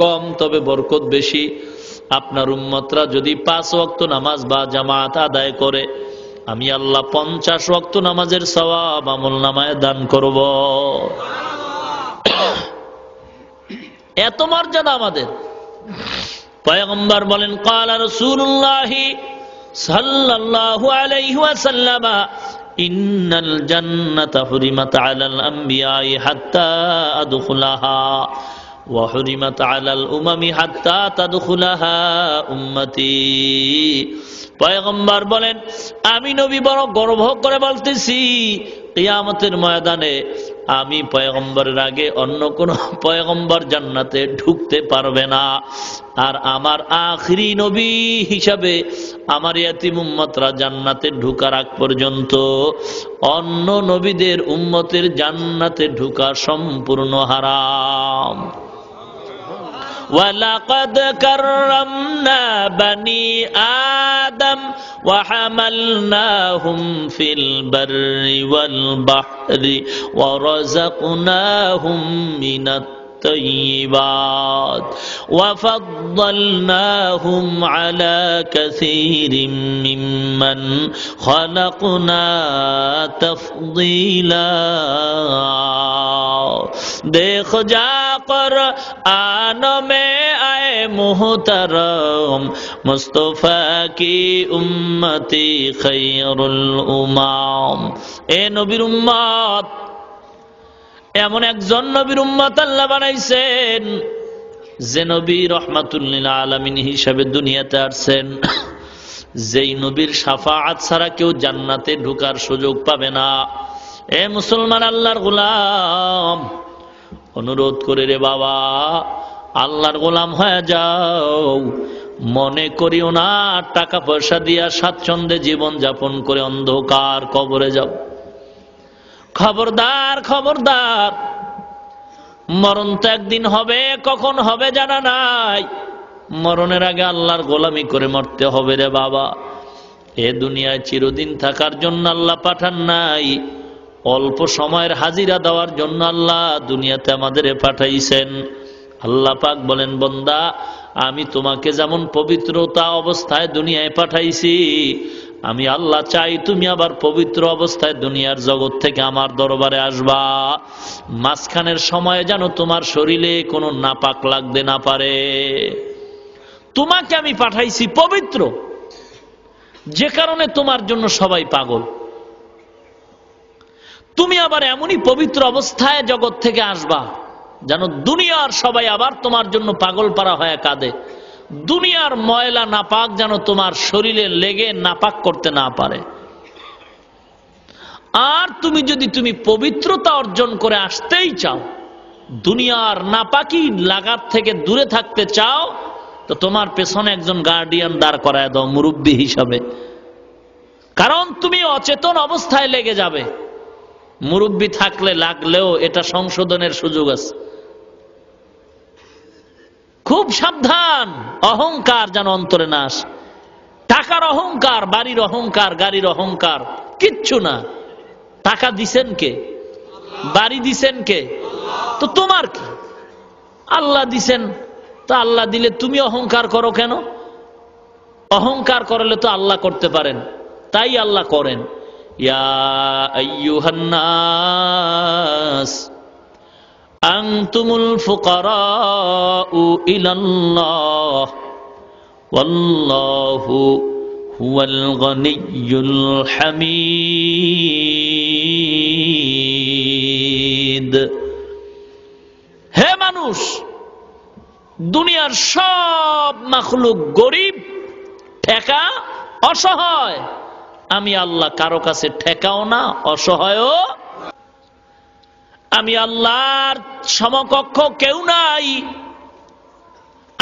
কম তবে বরকত বেশি আপনার উম্মতরা যদি পাঁচ অক্ত নামাজ বা জামাত আদায় করে আমি আল্লাহ পঞ্চাশ অক্ত নামাজের সবাব আমল নামায় দান করব এত মর্যাদা আমাদের পয়গম্বর বলেন কালা রসুল্লাহি সাল্লাল্লাহু আলাইহি ওয়াসাল্লাম ইন্নাল জান্নাতা হুরিমাত আলাল আমবিয়াই হাত্তা আদখুলাহা وحرمت على الأمم حتى تدخلها أمتي পয়গম্বর বলেন আমি নবী বড় গর্ব করে বলতেছি কিয়ামতের ময়দানে আমি পয়গম্বরের আগে অন্য কোন পয়গম্বর জান্নাতে ঢুকতে পারবে না আর আমার আখরি নবী হিসাবে আমার ইয়াতিম উম্মতরা জান্নাতে ঢুকার আগ পর্যন্ত অন্য নবীদের উম্মতের জান্নাতে ঢুকা সম্পূর্ণ হারাম ولقد كرمنا بني آدم وحملناهم في البر والبحر ورزقناهم من الطيب الطيبات وفضلناهم على كثير ممن خلقنا تفضيلا دیکھ جا کر آن میں آئے محترم مصطفیٰ کی امتی خیر الامام اے نبیر امت এমন একজন নবীর উম্মত আল্লাহ বানাইছেন যে নবী রহমাতুল্লিল আলমিন হিসাবে দুনিয়াতে আসছেন যেই নবীর সাফাআত ছাড়া কেউ জান্নাতে ঢুকার সুযোগ পাবে না এ মুসলমান আল্লাহর গোলাম অনুরোধ করে রে বাবা আল্লাহর গোলাম হয়ে যাও মনে করিও না টাকা পয়সা দিয়া স্বাচ্ছন্দ্যে জীবন যাপন করে অন্ধকার কবরে যাও খবরদার খবরদার মরণ তো একদিন হবে কখন হবে জানা নাই মরণের আগে আল্লাহর গোলামি করে মরতে হবে রে বাবা এ দুনিয়ায় চিরদিন থাকার জন্য আল্লাহ পাঠান নাই অল্প সময়ের হাজিরা দেওয়ার জন্য আল্লাহ দুনিয়াতে আমাদের পাঠাইছেন আল্লাহ পাক বলেন বন্দা আমি তোমাকে যেমন পবিত্রতা অবস্থায় দুনিয়ায় পাঠাইছি আমি আল্লাহ চাই তুমি আবার পবিত্র অবস্থায় দুনিয়ার জগৎ থেকে আমার দরবারে আসবা মাঝখানের সময়ে যেন তোমার শরীরে কোনো নাপাক লাগতে না পারে তোমাকে আমি পাঠাইছি পবিত্র যে কারণে তোমার জন্য সবাই পাগল তুমি আবার এমনই পবিত্র অবস্থায় জগৎ থেকে আসবা যেন দুনিয়ার সবাই আবার তোমার জন্য পাগল পারা হয় কাঁদে দুনিয়ার ময়লা নাপাক যেন তোমার শরীরে লেগে নাপাক করতে না পারে আর তুমি যদি তুমি পবিত্রতা অর্জন করে আসতেই চাও দুনিয়ার নাপাকি লাগার থেকে দূরে থাকতে চাও তো তোমার পেছনে একজন গার্ডিয়ান দাঁড় করায় দাও মুরব্বী হিসাবে কারণ তুমি অচেতন অবস্থায় লেগে যাবে মুরব্বী থাকলে লাগলেও এটা সংশোধনের সুযোগ আছে খুব সাবধান অহংকার যেন অন্তরে না টাকার অহংকার বাড়ির অহংকার গাড়ির অহংকার কিচ্ছু না টাকা দিছেন কে বাড়ি দিছেন কে তো তোমার কি আল্লাহ দিছেন তো আল্লাহ দিলে তুমি অহংকার করো কেন অহংকার করলে তো আল্লাহ করতে পারেন তাই আল্লাহ করেন ইয়া আইয়ুহান্নাস আন্তুমুল ফুকারা ইলাল্লাহ ওয়াল্লাহু হুয়াল গনিয়্যুল হামিদ হে মানুষ দুনিয়ার সব মাখলুক গরিব ঠেকা অসহায় আমি আল্লাহ কারো কাছে ঠেকাও না অসহায়ও আমি আল্লাহর সমকক্ষ কেউ নাই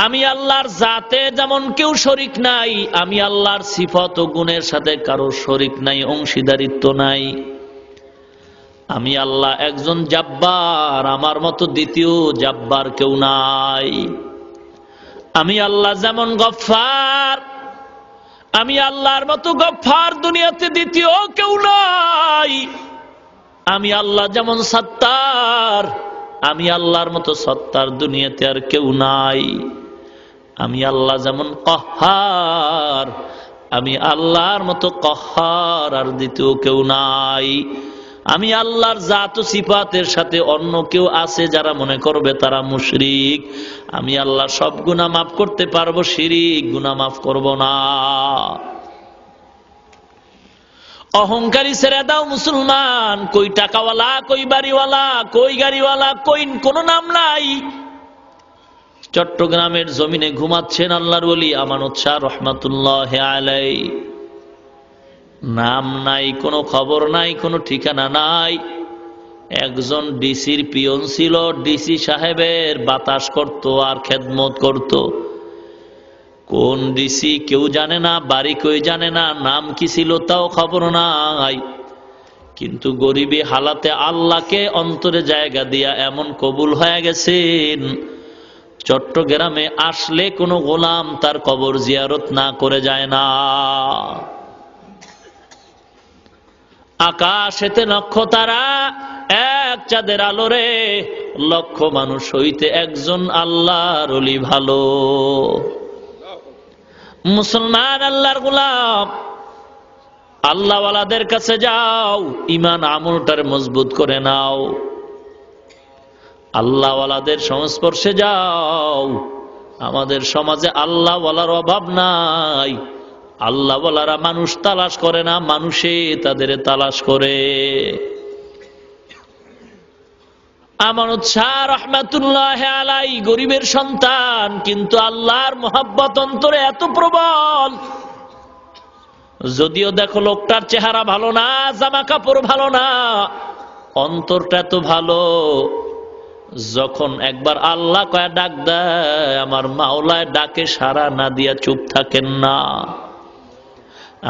আমি আল্লাহর জাতে যেমন কেউ শরিক নাই আমি আল্লাহর সিফত ও গুণের সাথে কারো শরিক নাই অংশীদারিত্ব নাই আমি আল্লাহ একজন জাব্বার আমার মতো দ্বিতীয় জাব্বার কেউ নাই আমি আল্লাহ যেমন গফার আমি আল্লাহর মতো গফার দুনিয়াতে দ্বিতীয় কেউ নাই আমি আল্লাহ যেমন সত্তার আমি আল্লাহর মতো সত্তার দুনিয়াতে আর কেউ নাই আমি আল্লাহ যেমন কহার আমি আল্লাহর মতো কহার আর দ্বিতীয় কেউ নাই আমি আল্লাহর জাত সিফাতের সাথে অন্য কেউ আছে যারা মনে করবে তারা মুশরিক আমি আল্লাহ সব গুণা মাফ করতে পারবো শিরিক গুণা মাফ করব না অহংকারী ছেড়ে দাও মুসলমান কই টাকাওয়ালা কই বাড়িওয়ালা কই গাড়িওয়ালা কই কোন নাম নাই চট্টগ্রামের জমিনে ঘুমাচ্ছেন আল্লাহর বলি আমানত শাহ রহমাতুল্লাহ আলাই নাম নাই কোনো খবর নাই কোনো ঠিকানা নাই একজন ডিসির পিয়ন ছিল ডিসি সাহেবের বাতাস করত আর খেদমত করতো কোন ডিসি কেউ জানে না বাড়ি কেউ জানে না নাম কি ছিল তাও খবর নাই কিন্তু গরিবী হালাতে আল্লাহকে অন্তরে জায়গা দিয়া এমন কবুল হয়ে গেছেন চট্টগ্রামে আসলে কোন গোলাম তার কবর জিয়ারত না করে যায় না আকাশেতে নক্ষতারা এক চাঁদের আলোরে লক্ষ মানুষ হইতে একজন আল্লাহর ভালো মুসলমান আল্লাহর গোলাম আল্লাহওয়ালাদের কাছে যাও ইমান আমলটার মজবুত করে নাও আল্লাহওয়ালাদের সংস্পর্শে যাও আমাদের সমাজে আল্লাহওয়ালার অভাব নাই আল্লাহওয়ালারা মানুষ তালাশ করে না মানুষে তাদের তালাশ করে আমানত শাহ রহমাতুল্লাহ আলাই গরিবের সন্তান কিন্তু আল্লাহর মোহাব্বত অন্তরে এত প্রবল যদিও দেখো লোকটার চেহারা ভালো না জামা কাপড় ভালো না অন্তরটা এত ভালো যখন একবার আল্লাহ কয়া ডাক দেয় আমার মাওলায় ডাকে সারা না দিয়া চুপ থাকেন না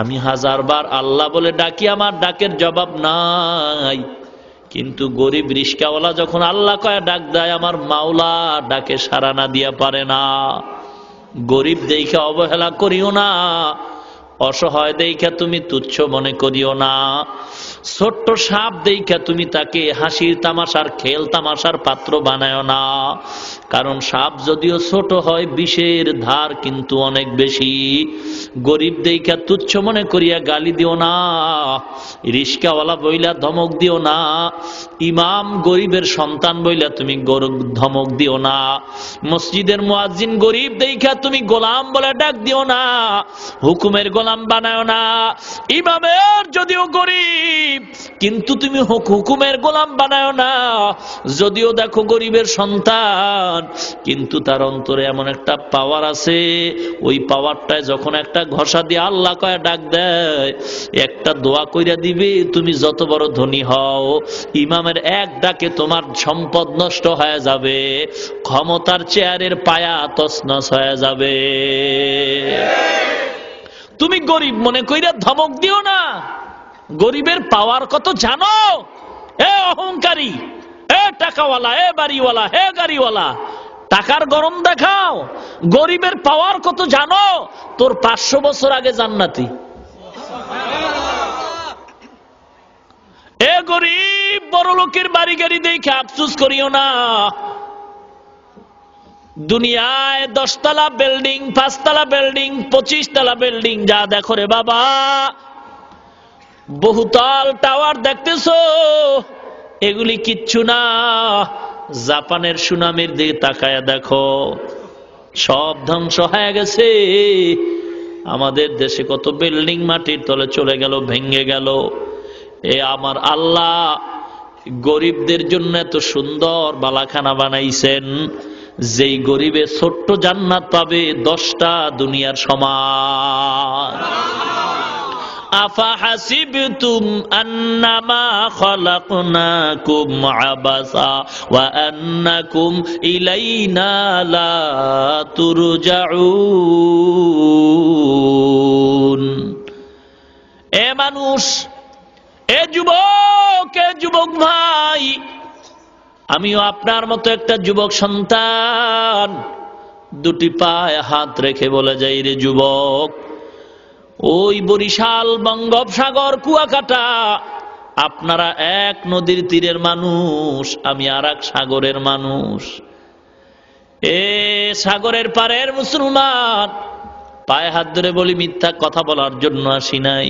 আমি হাজারবার আল্লাহ বলে ডাকি আমার ডাকের জবাব নাই কিন্তু গরিব রিস্কাওয়ালা যখন আল্লাহ কয়া ডাক দেয় আমার মাওলা ডাকে সারা না দিয়া পারে না গরিব দেখে অবহেলা করিও না অসহায় দেখা তুমি তুচ্ছ মনে করিও না ছোট্ট সাপ দেখা তুমি তাকে হাসির তামাশার খেল তামাশার পাত্র বানায় না কারণ সাপ যদিও ছোট হয় বিষের ধার কিন্তু অনেক বেশি গরিব দেখা তুচ্ছ মনে করিয়া গালি দিও না রিস্কাওয়ালা বইলা ধমক দিও না ইমাম গরিবের সন্তান বইলা তুমি ধমক দিও না মসজিদের মোয়াজিন গরিব দেখা তুমি গোলাম বলে ডাক দিও না হুকুমের গোলাম বানায় না ইমামের যদিও গরিব কিন্তু তুমি হুকুমের গোলাম বানায় না যদিও দেখো গরিবের সন্তান পাওয়ার কিন্তু তার অন্তরে এমন একটা পাওয়ার আছে ওই পাওয়ারটায় যখন একটা ঘষা দিয়ে আল্লাহ কয়া ডাক দেয় একটা দোয়া কইরা দিবে তুমি যত বড় ধনী হও ইমামের এক ডাকে তোমার সম্পদ নষ্ট হয়ে যাবে ক্ষমতার চেয়ারের পায়া তসনস হয়ে যাবে তুমি গরিব মনে কইরা ধমক দিও না গরিবের পাওয়ার কত জানো এ অহংকারী টাকাওয়ালা এ বাড়িওয়ালা হে গাড়িওয়ালা টাকার গরম দেখাও গরিবের পাওয়ার কত জানো তোর পাঁচশো বছর আগে জান্নাতি এ গরিব বড় লোকের বাড়ি গাড়ি দেখে আফসুস করিও না দুনিয়ায় দশতলা বিল্ডিং পাঁচতলা বিল্ডিং পঁচিশ তলা বিল্ডিং যা দেখো রে বাবা বহুতল টাওয়ার দেখতেছো এগুলি কিচ্ছু না জাপানের সুনামির দিকে তাকায় দেখো সব ধ্বংস হয়ে গেছে আমাদের দেশে কত বিল্ডিং মাটির তলে চলে গেল ভেঙে গেল এ আমার আল্লাহ গরিবদের জন্য এত সুন্দর বালাখানা বানাইছেন যেই গরিবে ছোট্ট জান্নাত পাবে দশটা দুনিয়ার সমান أفحسبتم أنما خلقناكم عبثا وأنكم إلينا لا ترجعون এ মানুষ এ যুবক এ যুবক ভাই আমিও আপনার মতো একটা যুবক সন্তান দুটি পায়ে হাত রেখে বলে যাই রে যুবক ওই বরিশাল বঙ্গোপসাগর কুয়াকাটা আপনারা এক নদীর তীরের মানুষ আমি আর সাগরের মানুষ এ সাগরের পারের মুসলমান পায়ে হাত ধরে বলি মিথ্যা কথা বলার জন্য আসি নাই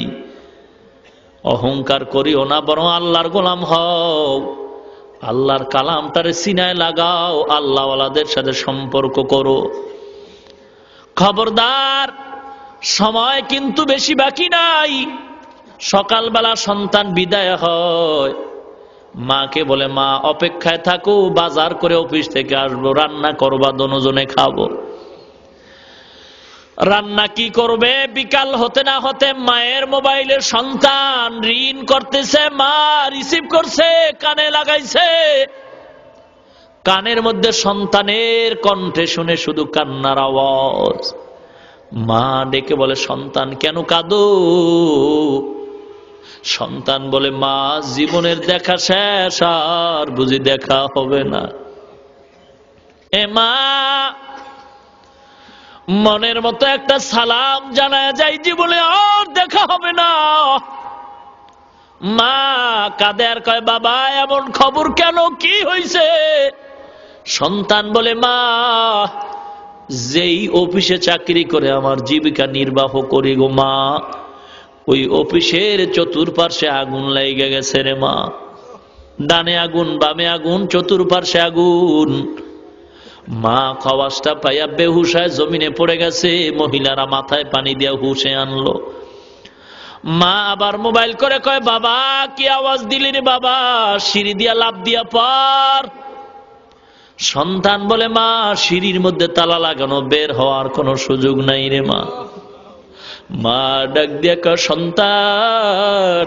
অহংকার করিও না বরং আল্লাহর গোলাম হও আল্লাহর কালাম তার সিনায় লাগাও আল্লাহওয়ালাদের সাথে সম্পর্ক করো খবরদার সময় কিন্তু বেশি বাকি নাই সকালবেলা সন্তান বিদায় হয় মাকে বলে মা অপেক্ষায় থাকো বাজার করে অফিস থেকে আসবো রান্না করবা দনোজনে খাবো রান্না কি করবে বিকাল হতে না হতে মায়ের মোবাইলে সন্তান ঋণ করতেছে মা রিসিভ করছে কানে লাগাইছে কানের মধ্যে সন্তানের কণ্ঠে শুনে শুধু কান্নার আওয়াজ মা ডেকে বলে সন্তান কেন কাঁদ সন্তান বলে মা জীবনের দেখা শেষ আর বুঝি দেখা হবে না এ মা মনের মতো একটা সালাম জানা যায় জীবনে আর দেখা হবে না মা কাঁদে আর কয় বাবা এমন খবর কেন কি হয়েছে সন্তান বলে মা যেই অফিসে চাকরি করে আমার জীবিকা নির্বাহ করি গো মা ওই অফিসের চতুর্পার্শ্বে আগুন লাইগে গেছে রে মা ডানে আগুন বামে আগুন চতুর্পার্শ্বে আগুন মা খওয়াজটা পাইয়া বেহুসায় জমিনে পড়ে গেছে মহিলারা মাথায় পানি দিয়ে হুসে আনলো মা আবার মোবাইল করে কয় বাবা কি আওয়াজ দিলি রে বাবা সিঁড়ি দিয়া লাভ দিয়া পার সন্তান বলে মা সিঁড়ির মধ্যে তালা লাগানো বের হওয়ার কোনো সুযোগ নাই রে মা মা ডাক দিয়ে সন্তান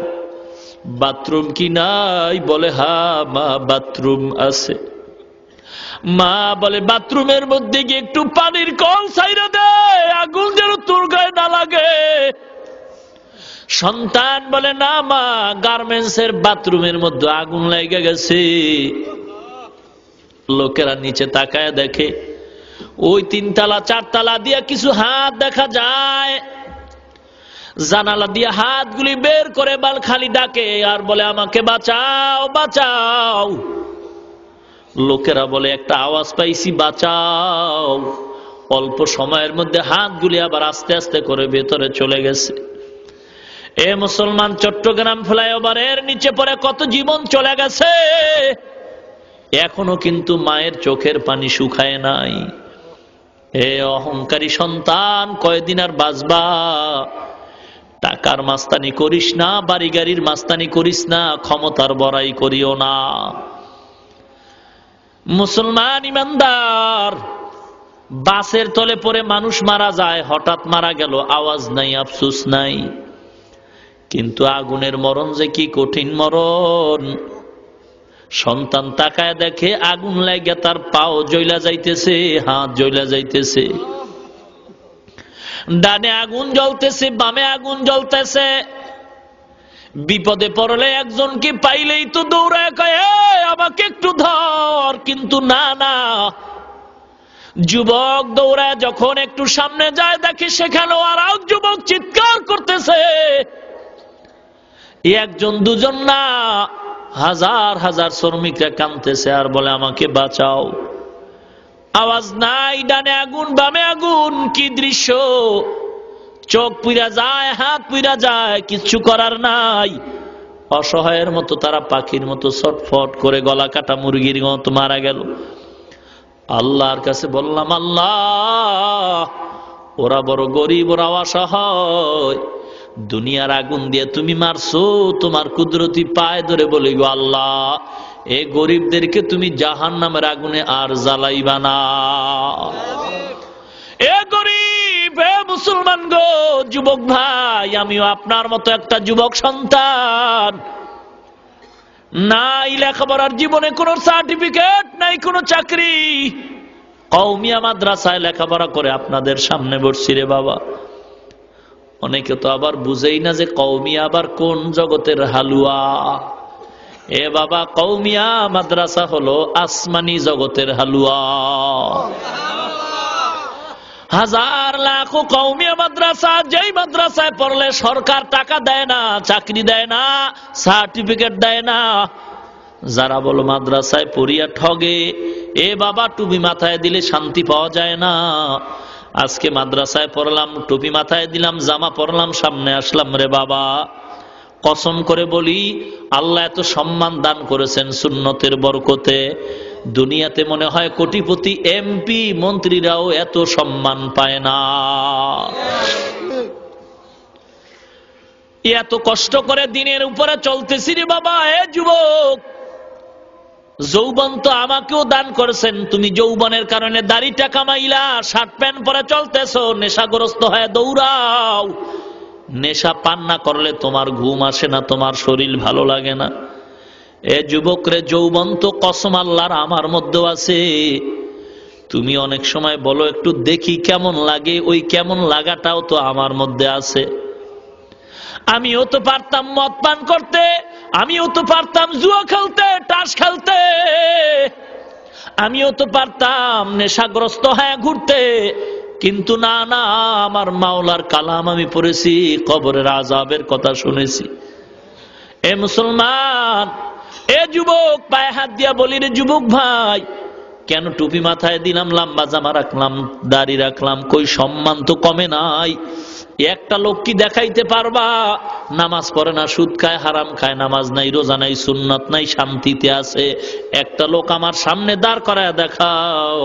বাথরুম কি নাই বলে হা মা বাথরুম আছে মা বলে বাথরুমের মধ্যে গিয়ে একটু পানির কল সাইরে দে আগুন যেন তোর গায়ে না লাগে সন্তান বলে না মা গার্মেন্টস এর বাথরুমের মধ্যে আগুন লেগে গেছে লোকেরা নিচে তাকায় দেখে ওই তিনতলা চারতলা দিয়া কিছু হাত দেখা যায় জানালা দিয়ে হাতগুলি বের করে বাল খালি ডাকে আর বলে আমাকে বাঁচাও বাঁচাও লোকেরা বলে একটা আওয়াজ পাইছি বাঁচাও অল্প সময়ের মধ্যে হাতগুলি আবার আস্তে আস্তে করে ভেতরে চলে গেছে এ মুসলমান চট্টগ্রাম ফ্লাইওভারের নিচে পরে কত জীবন চলে গেছে এখনো কিন্তু মায়ের চোখের পানি শুকায় নাই এ অহংকারী সন্তান কয়দিন আর বাঁচবা টাকার মাস্তানি করিস না বাড়ি গাড়ির মাস্তানি করিস না ক্ষমতার বড়াই করিও না মুসলমান ইমানদার বাসের তলে পরে মানুষ মারা যায় হঠাৎ মারা গেল আওয়াজ নাই আফসুস নাই কিন্তু আগুনের মরণ যে কি কঠিন মরণ সন্তান তাকায় দেখে আগুন লাগে তার পাও জইলা যাইতেছে হাত জইলা যাইতেছে ডানে আগুন জ্বলতেছে বামে আগুন জ্বলতেছে বিপদে পড়লে একজনকে পাইলেই তো দৌড়ে কয়ে আমাকে একটু ধর কিন্তু না না যুবক দৌড়ায় যখন একটু সামনে যায় দেখে সেখানে আর এক যুবক চিৎকার করতেছে একজন দুজন না হাজার হাজার শ্রমিকরা কানতেছে আর বলে আমাকে বাঁচাও আওয়াজ নাই ডানে আগুন বামে আগুন কি দৃশ্য চোখ পুইরা যায় হাত পুইরা যায় কিচ্ছু করার নাই অসহায়ের মতো তারা পাখির মতো ছটফট করে গলা কাটা মুরগির মতো মারা গেল আল্লাহর কাছে বললাম আল্লাহ ওরা বড় গরিব ওরা অসহায় দুনিয়ার আগুন দিয়ে তুমি মারছো তোমার কুদরতি পায় ধরে বলি গো আল্লাহ এ গরিবদেরকে তুমি জাহান নামের আগুনে আর জ্বালাইবা না এ গরিব এ মুসলমান গো যুবক ভাই আমিও আপনার মতো একটা যুবক সন্তান নাই লেখাপড়ার জীবনে কোন সার্টিফিকেট নাই কোন চাকরি কৌমিয়া মাদ্রাসায় লেখাপড়া করে আপনাদের সামনে বসছি রে বাবা অনেকে তো আবার বুঝেই না যে কৌমিয়া আবার কোন জগতের হালুয়া এ বাবা কৌমিয়া মাদ্রাসা হলো আসমানি জগতের হালুয়া হাজার লাখ কৌমিয়া মাদ্রাসা যেই মাদ্রাসায় পড়লে সরকার টাকা দেয় না চাকরি দেয় না সার্টিফিকেট দেয় না যারা বলো মাদ্রাসায় পড়িয়া ঠগে এ বাবা টুবি মাথায় দিলে শান্তি পাওয়া যায় না আজকে মাদ্রাসায় পড়লাম টুপি মাথায় দিলাম জামা পরলাম সামনে আসলাম রে বাবা কসম করে বলি আল্লাহ এত সম্মান দান করেছেন সুন্নতের বরকতে দুনিয়াতে মনে হয় কোটিপতি এমপি মন্ত্রীরাও এত সম্মান পায় না এত কষ্ট করে দিনের উপরে চলতেছি রে বাবা এ যুবক যৌবন তো আমাকেও দান করেছেন তুমি যৌবনের কারণে দাড়িটা কামাইলা শার্ট প্যান্ট পরে চলতেছ নেশাগ্রস্ত হয়ে দৌড়াও নেশা পান না করলে তোমার ঘুম আসে না তোমার শরীর ভালো লাগে না এ যুবক রে যৌবন তো কসম আল্লাহর আমার মধ্যেও আছে তুমি অনেক সময় বলো একটু দেখি কেমন লাগে ওই কেমন লাগাটাও তো আমার মধ্যে আছে আমিও তো পারতাম মদ পান করতে আমিও তো পারতাম জুয়া খেলতে টাস খেলতে আমিও তো পারতাম নেশাগ্রস্ত হ্যাঁ ঘুরতে কিন্তু না না আমার মাওলার কালাম আমি পড়েছি কবরের আজাবের কথা শুনেছি এ মুসলমান এ যুবক পায়ে হাত দিয়া বলি রে যুবক ভাই কেন টুপি মাথায় দিলাম লাম্বা জামা রাখলাম দাড়ি রাখলাম কই সম্মান তো কমে নাই একটা লোক কি দেখাইতে পারবা নামাজ পড়ে না সুদ খায় হারাম খায় নামাজ নাই রোজা নাই সুন্নত নাই শান্তিতে আছে একটা লোক আমার সামনে দাঁড় করায় দেখাও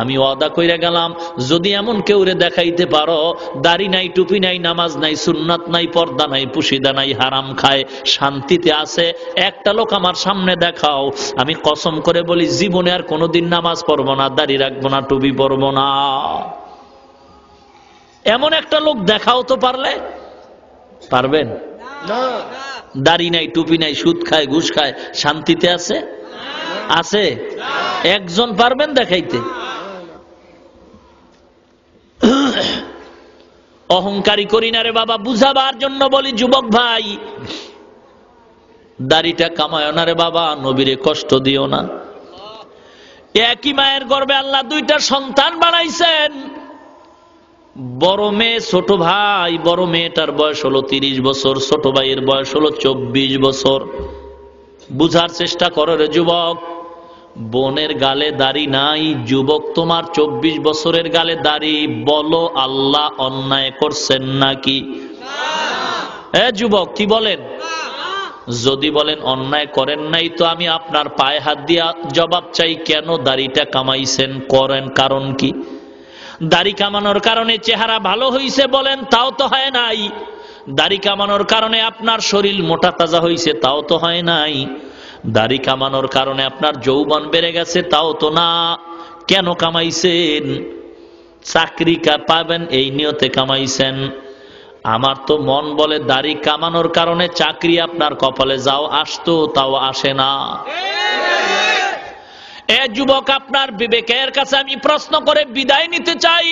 আমি অদা কইরে গেলাম যদি এমন কেউ রে দেখাইতে পারো দাড়ি নাই টুপি নাই নামাজ নাই সুন্নত নাই পর্দা নাই পুষিদা নাই হারাম খায় শান্তিতে আছে একটা লোক আমার সামনে দেখাও আমি কসম করে বলি জীবনে আর কোনোদিন নামাজ পড়বো না দাড়ি রাখবো না টুপি পরবো না এমন একটা লোক দেখাও তো পারলে পারবেন দাড়ি নাই টুপি নাই সুদ খায় ঘুষ খায় শান্তিতে আছে আছে একজন পারবেন দেখাইতে অহংকারী করি না রে বাবা বুঝাবার জন্য বলি যুবক ভাই দাড়িটা কামায় না রে বাবা নবীরে কষ্ট দিও না একই মায়ের গর্বে আল্লাহ দুইটা সন্তান বানাইছেন বড় মেয়ে ছোট ভাই বড় মেয়েটার বয়স হলো তিরিশ বছর ছোট ভাইয়ের বয়স হলো চব্বিশ বছর বুঝার চেষ্টা করো রে যুবক বোনের গালে দাড়ি নাই যুবক তোমার চব্বিশ বছরের গালে দাড়ি বলো আল্লাহ অন্যায় করছেন নাকি এ যুবক কি বলেন যদি বলেন অন্যায় করেন নাই তো আমি আপনার পায়ে হাত দিয়া জবাব চাই কেন দাড়িটা কামাইছেন করেন কারণ কি দাড়ি কামানোর কারণে চেহারা ভালো হইছে বলেন তাও তো হয় নাই দাড়ি কামানোর কারণে আপনার শরীর মোটা তাজা হইছে তাও তো হয় নাই দাড়ি কামানোর কারণে আপনার যৌবন বেড়ে গেছে তাও তো না কেন কামাইছেন চাকরি পাবেন এই নিয়তে কামাইছেন আমার তো মন বলে দাড়ি কামানোর কারণে চাকরি আপনার কপালে যাও আসতো তাও আসে না এ যুবক আপনার বিবেকের কাছে আমি প্রশ্ন করে বিদায় নিতে চাই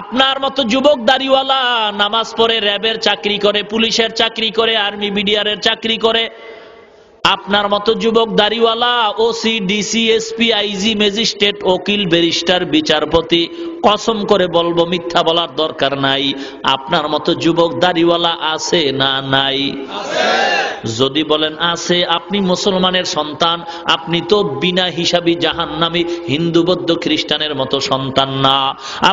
আপনার মতো যুবক দাড়িওয়ালা নামাজ পড়ে র্যাবের চাকরি করে পুলিশের চাকরি করে আর্মি বিডিআরের চাকরি করে আপনার মতো যুবক দাড়িওয়ালা OC DC SP IG magistrate ওকিল ব্যারিস্টার বিচারপতি কসম করে বলবো মিথ্যা বলার দরকার নাই আপনার মতো যুবক দাড়িওয়ালা আছে না নাই আছে যদি বলেন আছে আপনি মুসলমানের সন্তান আপনি তো বিনা হিসাবি জাহান নামে হিন্দু বৌদ্ধ খ্রিস্টানের মতো সন্তান না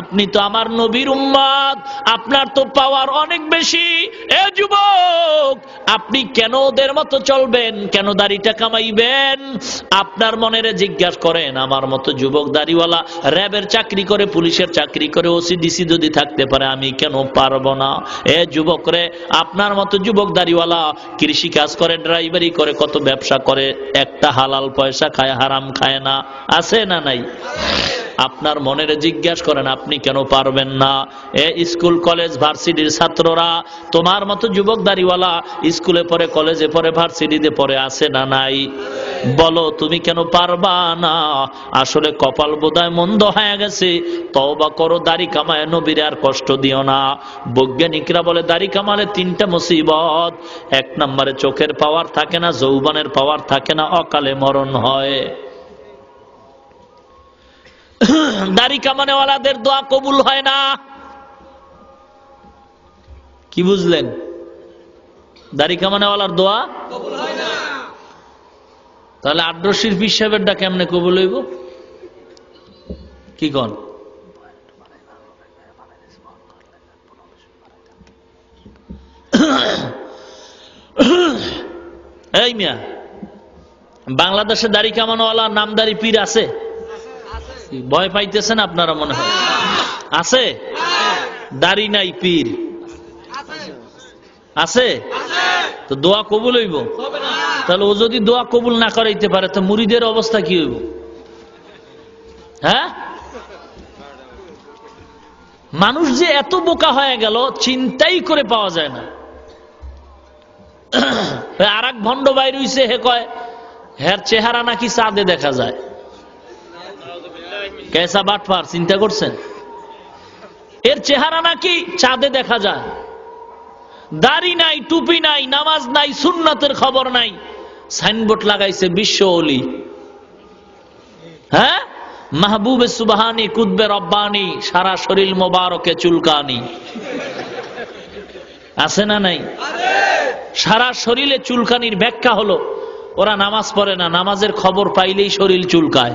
আপনি তো আমার নবীর উম্মাদ আপনার তো পাওয়ার অনেক বেশি এ যুবক আপনি কেন ওদের মতো চলবেন কেন দাড়িটা কামাইবেন আপনার মনের জিজ্ঞাসা করেন আমার মতো যুবক দাড়িওয়ালা র্যাবের চাকরি করে পুলিশের চাকরি করে ওসি ডিসি যদি থাকতে পারে আমি কেন পারবো না এ যুবক রে আপনার মতো যুবক দাড়িওয়ালা কৃষি কাজ করে ড্রাইভারি করে কত ব্যবসা করে একটা হালাল পয়সা খায় হারাম খায় না আছে না নাই আপনার মনের জিজ্ঞাস করেন আপনি কেন পারবেন না এ স্কুল কলেজ ভার্সিটির ছাত্ররা তোমার মতো যুবক দাঁড়িওয়ালা স্কুলে পরে কলেজে পরে ভার্সিটিতে পরে আসে না নাই বলো তুমি কেন পারবা না আসলে কপাল বোধহয় মন্দ হয়ে গেছে বা করো দাড়ি কামায় নবীর আর কষ্ট দিও না বৈজ্ঞানিকরা বলে দাড়ি কামালে তিনটা মুসিবত এক নম্বরে চোখের পাওয়ার থাকে না যৌবনের পাওয়ার থাকে না অকালে মরণ হয় দাড়ি কামানেওয়ালাদের দোয়া কবুল হয় না কি বুঝলেন দাড়ি কামানেওয়ালার দোয়া তাহলে আড্রসির পীর ডাকে এমনি কবুল হইব কি কন এই মিয়া বাংলাদেশে দাড়ি কামানোওয়ালা নামদারি পীর আছে কি ভয় পাইতেছেন আপনারা মনে হয় আছে দাড়ি নাই পীর আছে তো দোয়া কবুল হইব তাহলে ও যদি দোয়া কবুল না করাইতে পারে তো মুড়িদের অবস্থা কি হইব হ্যাঁ মানুষ যে এত বোকা হয়ে গেল চিন্তাই করে পাওয়া যায় না আর এক ভণ্ড বাইর হইছে হে কয় হ্যার চেহারা নাকি চাঁদে দেখা যায় কেসা বাটপার চিন্তা করছেন এর চেহারা নাকি চাঁদে দেখা যায় দাড়ি নাই টুপি নাই নামাজ নাই সুন্নাতের খবর নাই সাইনবোর্ড লাগাইছে বিশ্ব অলি হ্যাঁ মাহবুবে সুবাহানি কুদবে রব্বানি সারা শরীর মোবারকে চুলকানি আছে না নাই সারা শরীরে চুলকানির ব্যাখ্যা হলো ওরা নামাজ পড়ে না নামাজের খবর পাইলেই শরীর চুলকায়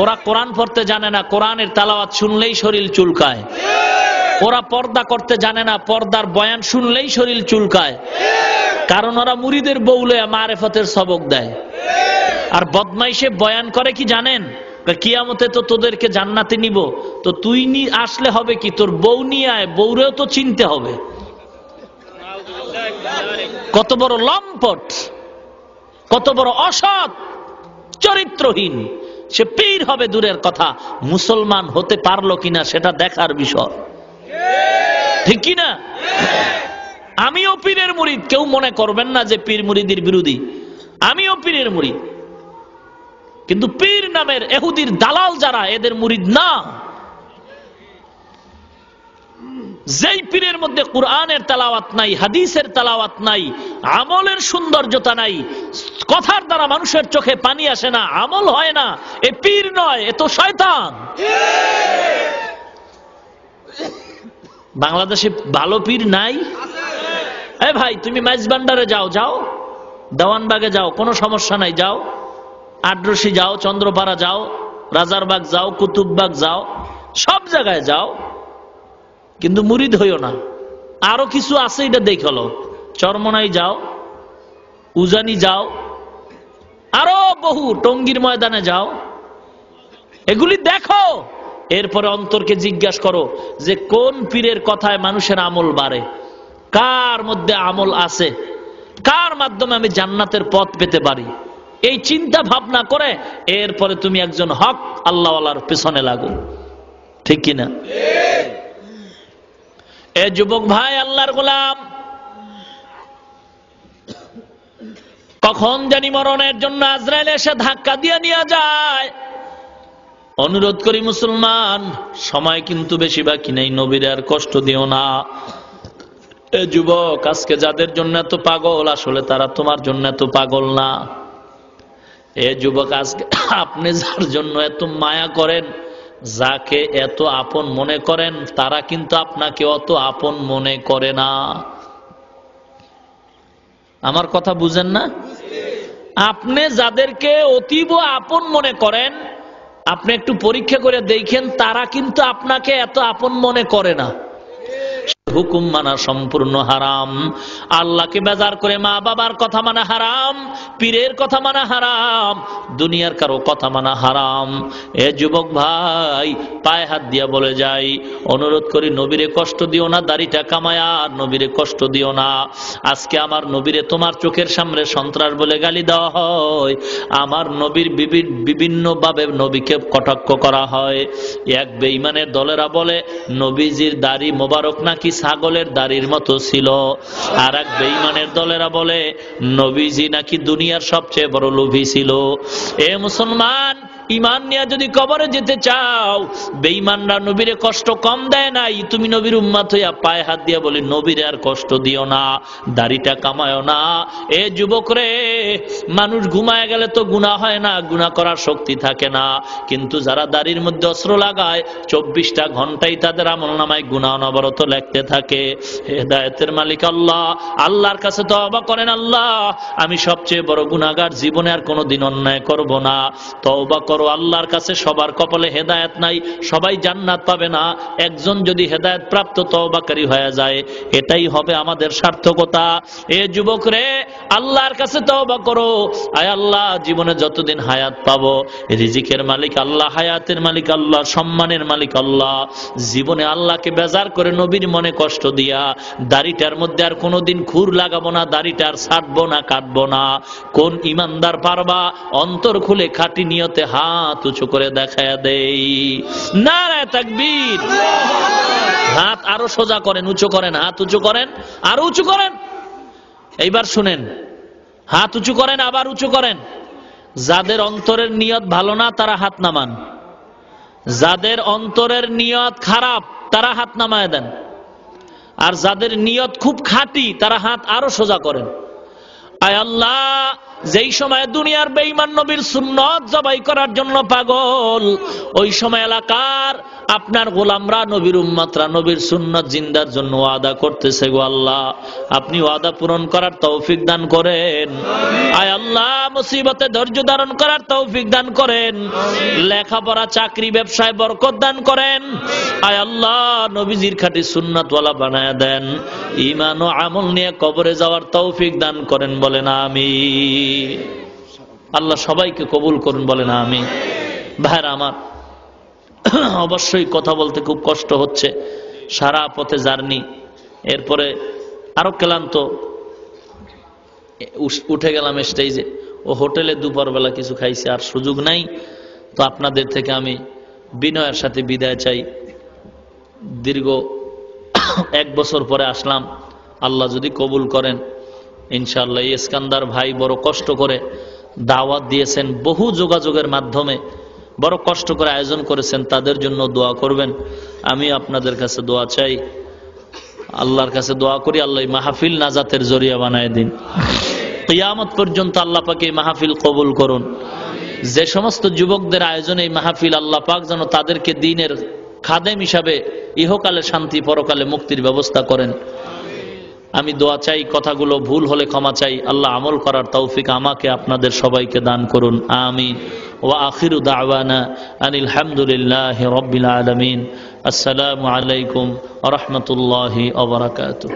ওরা কোরআন পড়তে জানে না কোরআনের তালাওয়াত শুনলেই শরীর চুলকায় ওরা পর্দা করতে জানে না পর্দার বয়ান শুনলেই শরীর চুলকায় কারণ ওরা মুড়িদের বৌলে মারেফতের সবক দেয় আর বদমাইশে বয়ান করে কি জানেন কিয়ামতে তো তোদেরকে জান্নাতে নিব তো তুই নি আসলে হবে কি তোর বউ নিয়ে আয় বউরেও তো চিনতে হবে কত বড় লম্পট কত বড় অসৎ চরিত্রহীন সে পীর হবে দূরের কথা মুসলমান হতে পারলো কিনা সেটা দেখার বিষয় ঠিক কিনা আমিও পীরের মুড়িদ কেউ মনে করবেন না যে পীর মুড়িদির বিরোধী আমিও পীরের মুড়িদ কিন্তু পীর নামের এহুদির দালাল যারা এদের মুড়িদ না যেই পীরের মধ্যে কোরআনের তালাওয়াত নাই হাদিসের তালাওয়াত নাই আমলের সৌন্দর্যতা নাই কথার দ্বারা মানুষের চোখে পানি আসে না আমল হয় না এ পীর নয় এ তো শয়তান বাংলাদেশে ভালো পীর নাই এ ভাই তুমি মাইজবান্ডারে যাও যাও দেওয়ানবাগে যাও কোনো সমস্যা নাই যাও আড্রসি যাও চন্দ্রপাড়া যাও রাজারবাগ যাও কুতুববাগ যাও সব জায়গায় যাও কিন্তু মুরিদ হইও না আরো কিছু আছে এটা দেখালো চরমনাই যাও উজানি যাও আরো বহু টঙ্গির ময়দানে যাও এগুলি দেখো এরপরে অন্তরকে জিজ্ঞাসা করো যে কোন পীরের কথায় মানুষের আমল বাড়ে কার মধ্যে আমল আছে কার মাধ্যমে আমি জান্নাতের পথ পেতে পারি এই চিন্তা ভাবনা করে এরপরে তুমি একজন হক আল্লাহওয়ালার পেছনে লাগো ঠিক কিনা এ যুবক ভাই আল্লাহর গোলাম কখন জানি মরণের জন্য আজরাইল এসে ধাক্কা দিয়ে নিয়ে যায় অনুরোধ করি মুসলমান সময় কিন্তু বেশি বাকি নেই নবীর আর কষ্ট দিও না এ যুবক আজকে যাদের জন্য এত পাগল আসলে তারা তোমার জন্য এত পাগল না এ যুবক আজকে আপনি যার জন্য এত মায়া করেন যাকে এত আপন মনে করেন তারা কিন্তু আপনাকে অত আপন মনে করে না আমার কথা বুঝেন না আপনি যাদেরকে অতীব আপন মনে করেন আপনি একটু পরীক্ষা করে দেখেন তারা কিন্তু আপনাকে এত আপন মনে করে না হুকুম মানা সম্পূর্ণ হারাম আল্লাহকে বেজার করে মা বাবার কথা মানা হারাম পীরের কথা মানা হারাম দুনিয়ার কারো কথা মানা হারাম এ যুবক ভাই পায়ে হাত দিয়া বলে যাই অনুরোধ করি নবীরে কষ্ট দিও না দাড়িটা কামায়া নবীরে কষ্ট দিও না আজকে আমার নবীরে তোমার চোখের সামনে সন্ত্রাস বলে গালি দেওয়া হয় আমার নবীর বিভিন্ন ভাবে নবীকে কটাক্ষ করা হয় এক বেইমানের দলেরা বলে নবীজির দাড়ি মোবারক নাকি ছাগলের দাড়ির মতো ছিল আর এক বেঈমানের দলেরা বলে নবীজি নাকি দুনিয়ার সবচেয়ে বড় লোভী ছিল এ মুসলমান ইমান নিয়ে যদি কবরে যেতে চাও বেঈমানরা নবীরে কষ্ট কম দেয় নাই তুমি নবীর উম্মাত হইয়া পায়ে হাত দিয়া বলে নবীরে আর কষ্ট দিও না দাড়িটা কামায়ও না এ যুবক রে মানুষ ঘুমায় গেলে তো গুণা হয় না গুণা করার শক্তি থাকে না কিন্তু যারা দাড়ির মধ্যে অস্ত্র লাগায় চব্বিশটা ঘন্টাই তাদের আমল নামায় গুণা অনবরত লেখতে থাকে হেদায়তের মালিক আল্লাহ আল্লাহর কাছে তো অবা করেন আল্লাহ আমি সবচেয়ে বড় গুণাগার জীবনে আর কোনোদিন অন্যায় করব না তওবা করো আল্লাহর কাছে সবার কপালে হেদায়ত নাই সবাই জান্নাত পাবে না একজন যদি হেদায়ত প্রাপ্ত তবাকারী হয়ে যায় এটাই হবে আমাদের সার্থকতা এ যুবক রে আল্লাহর কাছে তবা করো আয় আল্লাহ জীবনে যতদিন হায়াত পাবো রিজিকের মালিক আল্লাহ হায়াতের মালিক আল্লাহ সম্মানের মালিক আল্লাহ জীবনে আল্লাহকে বেজার করে নবীর মনে কষ্ট দিয়া দাড়িটার মধ্যে আর কোনোদিন খুর লাগাবো না দাড়িটার ছাড়বো না কাটবো না কোন ইমানদার পারবা অন্তর খুলে খাটি নিয়তে হা হাত উঁচু করে দেখায় দেই নারায় তাকবীর হাত আরো সোজা করেন উঁচু করেন হাত উঁচু করেন আরো উঁচু করেন এইবার শুনেন হাত উঁচু করেন আবার উঁচু করেন যাদের অন্তরের নিয়ত ভালো না তারা হাত নামান যাদের অন্তরের নিয়ত খারাপ তারা হাত নামায় দেন আর যাদের নিয়ত খুব খাঁটি তারা হাত আরো সোজা করেন আয় আল্লাহ যেই সময় দুনিয়ার বেইমান নবীর সুন্নত জবাই করার জন্য পাগল ওই সময় এলাকার আপনার গোলামরা নবীর উম্মাতরা নবীর সুন্নত জিন্দার জন্য ওয়াদা করতেছে গো আল্লাহ আপনি ওয়াদা পূরণ করার তৌফিক দান করেন আয় আল্লাহ মুসিবতে ধৈর্য ধারণ করার তৌফিক দান করেন লেখাপড়া চাকরি ব্যবসায় বরকত দান করেন আয় আল্লাহ নবীজির খাটি সুন্নাতওয়ালা বানায় দেন ইমান ও আমল নিয়ে কবরে যাওয়ার তৌফিক দান করেন বলেন আমি আল্লাহ সবাইকে কবুল করুন বলে না আমি ভাইরা আমার অবশ্যই কথা বলতে খুব কষ্ট হচ্ছে সারা পথে জার্নি এরপরে আরো ক্লান্ত উঠে গেলাম স্টেজে ও হোটেলে দুপুরবেলা কিছু খাইছে আর সুযোগ নাই তো আপনাদের থেকে আমি বিনয়ের সাথে বিদায় চাই দীর্ঘ এক বছর পরে আসলাম আল্লাহ যদি কবুল করেন ইনশাল্লাহ ইস্কান্দার ভাই বড় কষ্ট করে দাওয়াত দিয়েছেন বহু যোগাযোগের মাধ্যমে বড় কষ্ট করে আয়োজন করেছেন তাদের জন্য দোয়া করবেন আমি আপনাদের কাছে দোয়া চাই আল্লাহর কাছে দোয়া করি আল্লাহ মাহফিল নাজাতের জরিয়া বানায় দিন কিয়ামত পর্যন্ত আল্লাহ পাকে মাহফিল কবুল করুন যে সমস্ত যুবকদের আয়োজনে এই মাহফিল আল্লাহ পাক যেন তাদেরকে দিনের খাদেম হিসাবে ইহকালে শান্তি পরকালে মুক্তির ব্যবস্থা করেন আমি দোয়া চাই কথাগুলো ভুল হলে ক্ষমা চাই আল্লাহ আমল করার তৌফিক আমাকে আপনাদের সবাইকে দান করুন আমিন ওয়া আখিরু দাওয়ানা আনিল হামদুলিল্লাহ রব্বিল আলমিন আসসালামু আলাইকুম রহমতুল্লাহ ওবরাকাতু